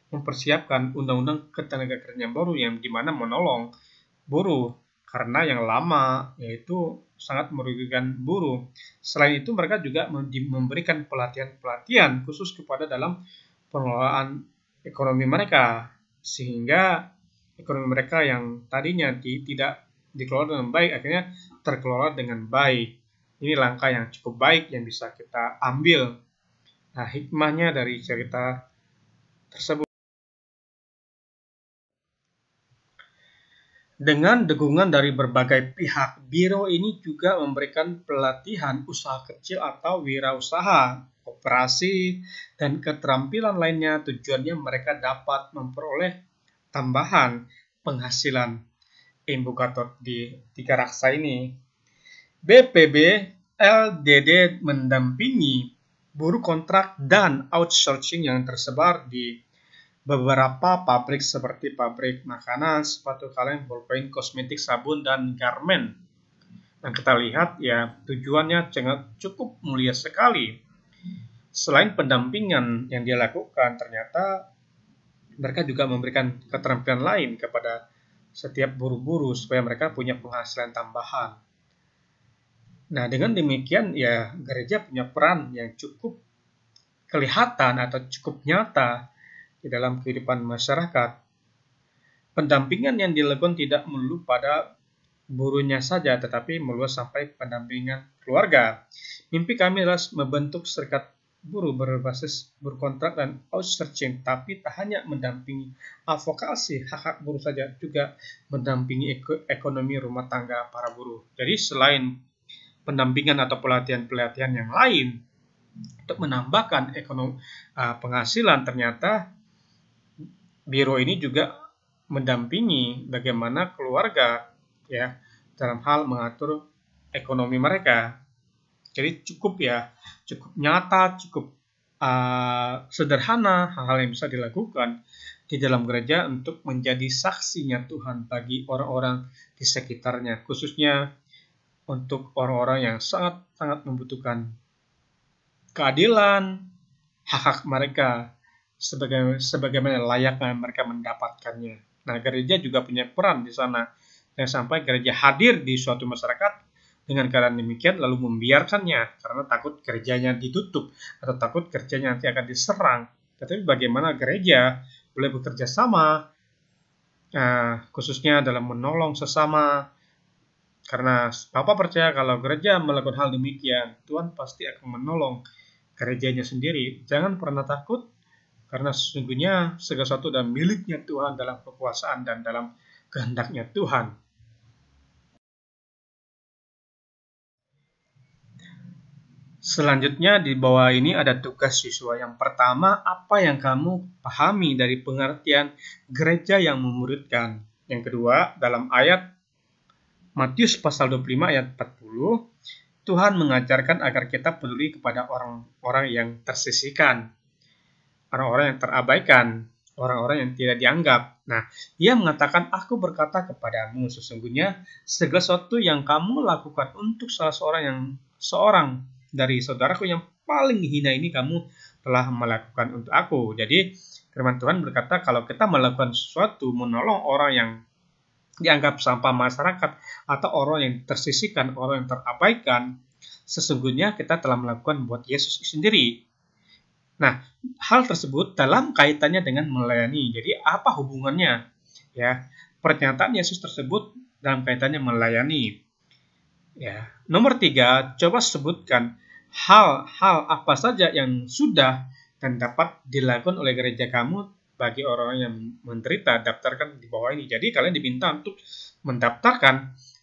Speaker 1: mempersiapkan undang-undang ketenaga kerjaan baru yang dimana menolong buruh karena yang lama yaitu sangat merugikan buruh. Selain itu mereka juga memberikan pelatihan-pelatihan khusus kepada dalam pengelolaan ekonomi mereka sehingga ekonomi mereka yang tadinya tidak dikelola dengan baik akhirnya terkelola dengan baik. Ini langkah yang cukup baik yang bisa kita ambil. Nah, hikmahnya dari cerita tersebut Dengan dukungan dari berbagai pihak, Biro ini juga memberikan pelatihan usaha kecil atau wirausaha, operasi, dan keterampilan lainnya tujuannya mereka dapat memperoleh tambahan penghasilan. Imbukator di Tiga Raksa ini. BPB LDD mendampingi buruh kontrak dan outsourcing yang tersebar di beberapa pabrik seperti pabrik makanan, sepatu kaleng, bolpoin, kosmetik, sabun, dan garmen. Dan kita lihat ya tujuannya cukup mulia sekali. Selain pendampingan yang dia lakukan, ternyata mereka juga memberikan keterampilan lain kepada setiap buru-buru supaya mereka punya penghasilan tambahan. Nah, dengan demikian ya gereja punya peran yang cukup kelihatan atau cukup nyata di dalam kehidupan masyarakat. Pendampingan yang dilakukan tidak melulu pada burunya saja, tetapi meluas sampai pendampingan keluarga. Mimpi kami adalah membentuk serikat buruh berbasis berkontrak dan outsourcing, tapi tak hanya mendampingi advokasi hak-hak buruh saja, juga mendampingi ekonomi rumah tangga para buruh. Jadi selain pendampingan atau pelatihan-pelatihan yang lain, untuk menambahkan ekonomi ah, penghasilan ternyata biro ini juga mendampingi bagaimana keluarga ya dalam hal mengatur ekonomi mereka. Jadi cukup ya, cukup nyata, cukup uh, sederhana hal-hal yang bisa dilakukan di dalam gereja untuk menjadi saksinya Tuhan bagi orang-orang di sekitarnya, khususnya untuk orang-orang yang sangat-sangat membutuhkan keadilan, hak-hak mereka sebagai sebagaimana layaknya mereka mendapatkannya. Nah, gereja juga punya peran di sana. Dan sampai gereja hadir di suatu masyarakat dengan keadaan demikian lalu membiarkannya karena takut gerejanya ditutup atau takut gerejanya nanti akan diserang. Tetapi bagaimana gereja boleh bekerja sama nah, khususnya dalam menolong sesama karena Bapak percaya kalau gereja melakukan hal demikian Tuhan pasti akan menolong gerejanya sendiri. Jangan pernah takut karena sesungguhnya segala sesuatu adalah miliknya Tuhan dalam kekuasaan dan dalam kehendaknya Tuhan. Selanjutnya di bawah ini ada tugas siswa. Yang pertama, apa yang kamu pahami dari pengertian gereja yang memuridkan? Yang kedua, dalam ayat Matius pasal 25 ayat 40, Tuhan mengajarkan agar kita peduli kepada orang-orang yang tersisihkan orang-orang yang terabaikan, orang-orang yang tidak dianggap. Nah, ia mengatakan, aku berkata kepadamu, sesungguhnya segala sesuatu yang kamu lakukan untuk salah seorang yang seorang dari saudaraku yang paling hina ini kamu telah melakukan untuk aku. Jadi, firman Tuhan berkata, kalau kita melakukan sesuatu menolong orang yang dianggap sampah masyarakat atau orang yang tersisihkan, orang yang terabaikan, sesungguhnya kita telah melakukan buat Yesus sendiri. Nah, hal tersebut dalam kaitannya dengan melayani. Jadi apa hubungannya? Ya, pernyataan Yesus tersebut dalam kaitannya melayani. Ya, nomor tiga, coba sebutkan hal-hal apa saja yang sudah dan dapat dilakukan oleh gereja kamu bagi orang yang menderita. Daftarkan di bawah ini. Jadi kalian diminta untuk mendaftarkan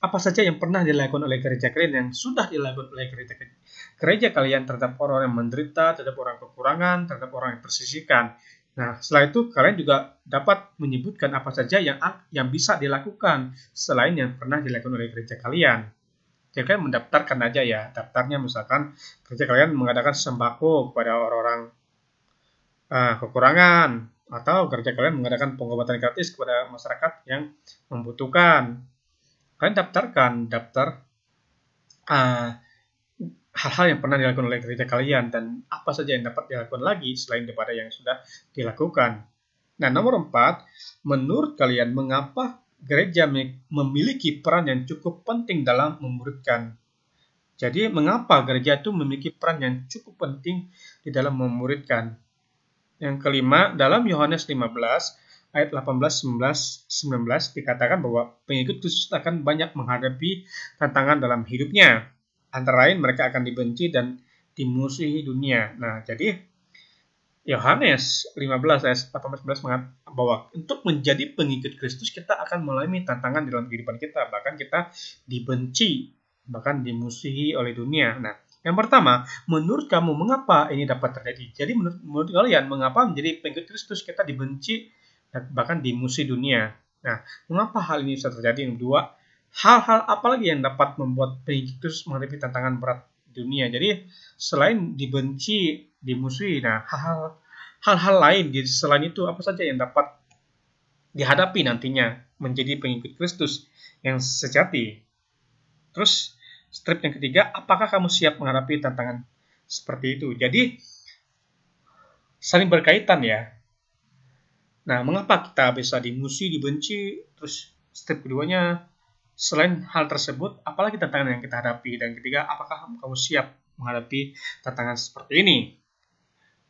Speaker 1: apa saja yang pernah dilakukan oleh gereja kalian yang sudah dilakukan oleh gereja kalian. Gereja kalian terhadap orang yang menderita, terhadap orang kekurangan, terhadap orang yang tersisihkan. Nah, setelah itu kalian juga dapat menyebutkan apa saja yang yang bisa dilakukan selain yang pernah dilakukan oleh gereja kalian. Jadi ya, kalian mendaftarkan aja ya, daftarnya misalkan gereja kalian mengadakan sembako kepada orang-orang uh, kekurangan, atau kerja kalian mengadakan pengobatan gratis kepada masyarakat yang membutuhkan. Kalian daftarkan daftar eh, hal-hal uh, yang pernah dilakukan oleh kerja kalian dan apa saja yang dapat dilakukan lagi selain daripada yang sudah dilakukan. Nah, nomor empat, menurut kalian mengapa gereja memiliki peran yang cukup penting dalam memuridkan? Jadi, mengapa gereja itu memiliki peran yang cukup penting di dalam memuridkan? Yang kelima, dalam Yohanes 15 ayat 18, 19, 19 dikatakan bahwa pengikut Kristus akan banyak menghadapi tantangan dalam hidupnya. Antara lain mereka akan dibenci dan dimusuhi dunia. Nah, jadi Yohanes 15 ayat 18 19 mengatakan bahwa untuk menjadi pengikut Kristus kita akan mengalami tantangan dalam kehidupan kita, bahkan kita dibenci, bahkan dimusuhi oleh dunia. Nah, yang pertama, menurut kamu mengapa ini dapat terjadi? Jadi menurut, menurut kalian mengapa menjadi pengikut Kristus kita dibenci dan bahkan dimusuhi dunia? Nah, mengapa hal ini bisa terjadi? Yang kedua, hal-hal apa lagi yang dapat membuat pengikut Kristus menghadapi tantangan berat dunia? Jadi selain dibenci, dimusuhi, nah hal-hal hal-hal lain di selain itu apa saja yang dapat dihadapi nantinya menjadi pengikut Kristus yang sejati? Terus Strip yang ketiga, apakah kamu siap menghadapi tantangan seperti itu? Jadi, saling berkaitan ya. Nah, mengapa kita bisa dimusuhi, dibenci, terus strip keduanya selain hal tersebut, apalagi tantangan yang kita hadapi? Dan ketiga, apakah kamu siap menghadapi tantangan seperti ini?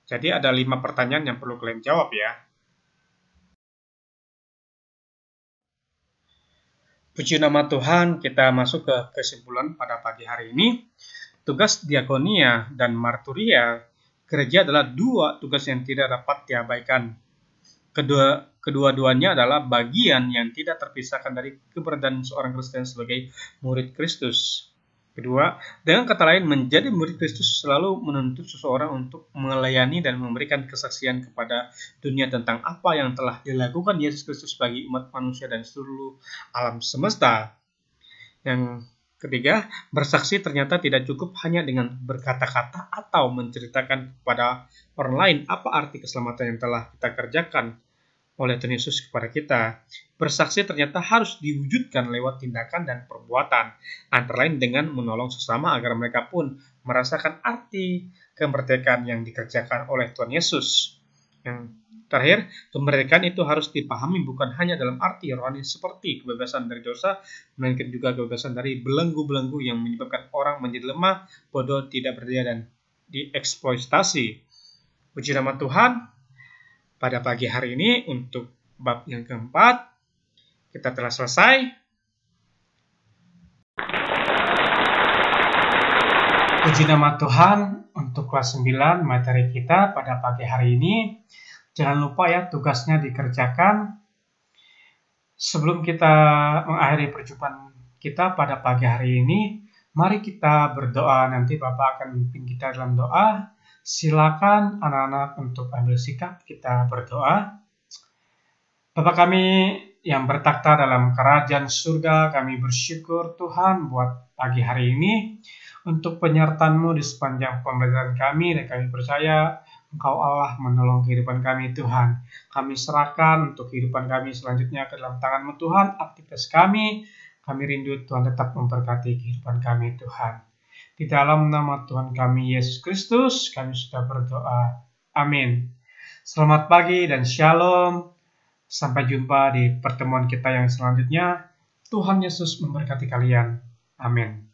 Speaker 1: Jadi ada lima pertanyaan yang perlu kalian jawab ya. Puji nama Tuhan, kita masuk ke kesimpulan pada pagi hari ini. Tugas diakonia dan marturia kerja adalah dua tugas yang tidak dapat diabaikan. Kedua kedua-duanya adalah bagian yang tidak terpisahkan dari keberadaan seorang Kristen sebagai murid Kristus. Kedua, dengan kata lain menjadi murid Kristus selalu menuntut seseorang untuk melayani dan memberikan kesaksian kepada dunia tentang apa yang telah dilakukan Yesus Kristus bagi umat manusia dan seluruh alam semesta. Yang ketiga, bersaksi ternyata tidak cukup hanya dengan berkata-kata atau menceritakan kepada orang lain apa arti keselamatan yang telah kita kerjakan, oleh Tuhan Yesus kepada kita. Bersaksi ternyata harus diwujudkan lewat tindakan dan perbuatan, antara lain dengan menolong sesama agar mereka pun merasakan arti kemerdekaan yang dikerjakan oleh Tuhan Yesus. Yang terakhir, kemerdekaan itu harus dipahami bukan hanya dalam arti rohani seperti kebebasan dari dosa, melainkan juga kebebasan dari belenggu-belenggu yang menyebabkan orang menjadi lemah, bodoh, tidak berdaya, dan dieksploitasi. Puji nama Tuhan, pada pagi hari ini untuk bab yang keempat kita telah selesai. Puji nama Tuhan untuk kelas 9 materi kita pada pagi hari ini. Jangan lupa ya tugasnya dikerjakan. Sebelum kita mengakhiri perjumpaan kita pada pagi hari ini, mari kita berdoa. Nanti Bapak akan memimpin kita dalam doa. Silakan anak-anak untuk ambil sikap kita berdoa. Bapa kami yang bertakhta dalam kerajaan surga, kami bersyukur Tuhan buat pagi hari ini untuk penyertaan-Mu di sepanjang pembelajaran kami dan kami percaya Engkau Allah menolong kehidupan kami Tuhan. Kami serahkan untuk kehidupan kami selanjutnya ke dalam tangan-Mu Tuhan, aktivitas kami, kami rindu Tuhan tetap memberkati kehidupan kami Tuhan. Di dalam nama Tuhan kami Yesus Kristus, kami sudah berdoa. Amin. Selamat pagi dan shalom. Sampai jumpa di pertemuan kita yang selanjutnya. Tuhan Yesus memberkati kalian. Amin.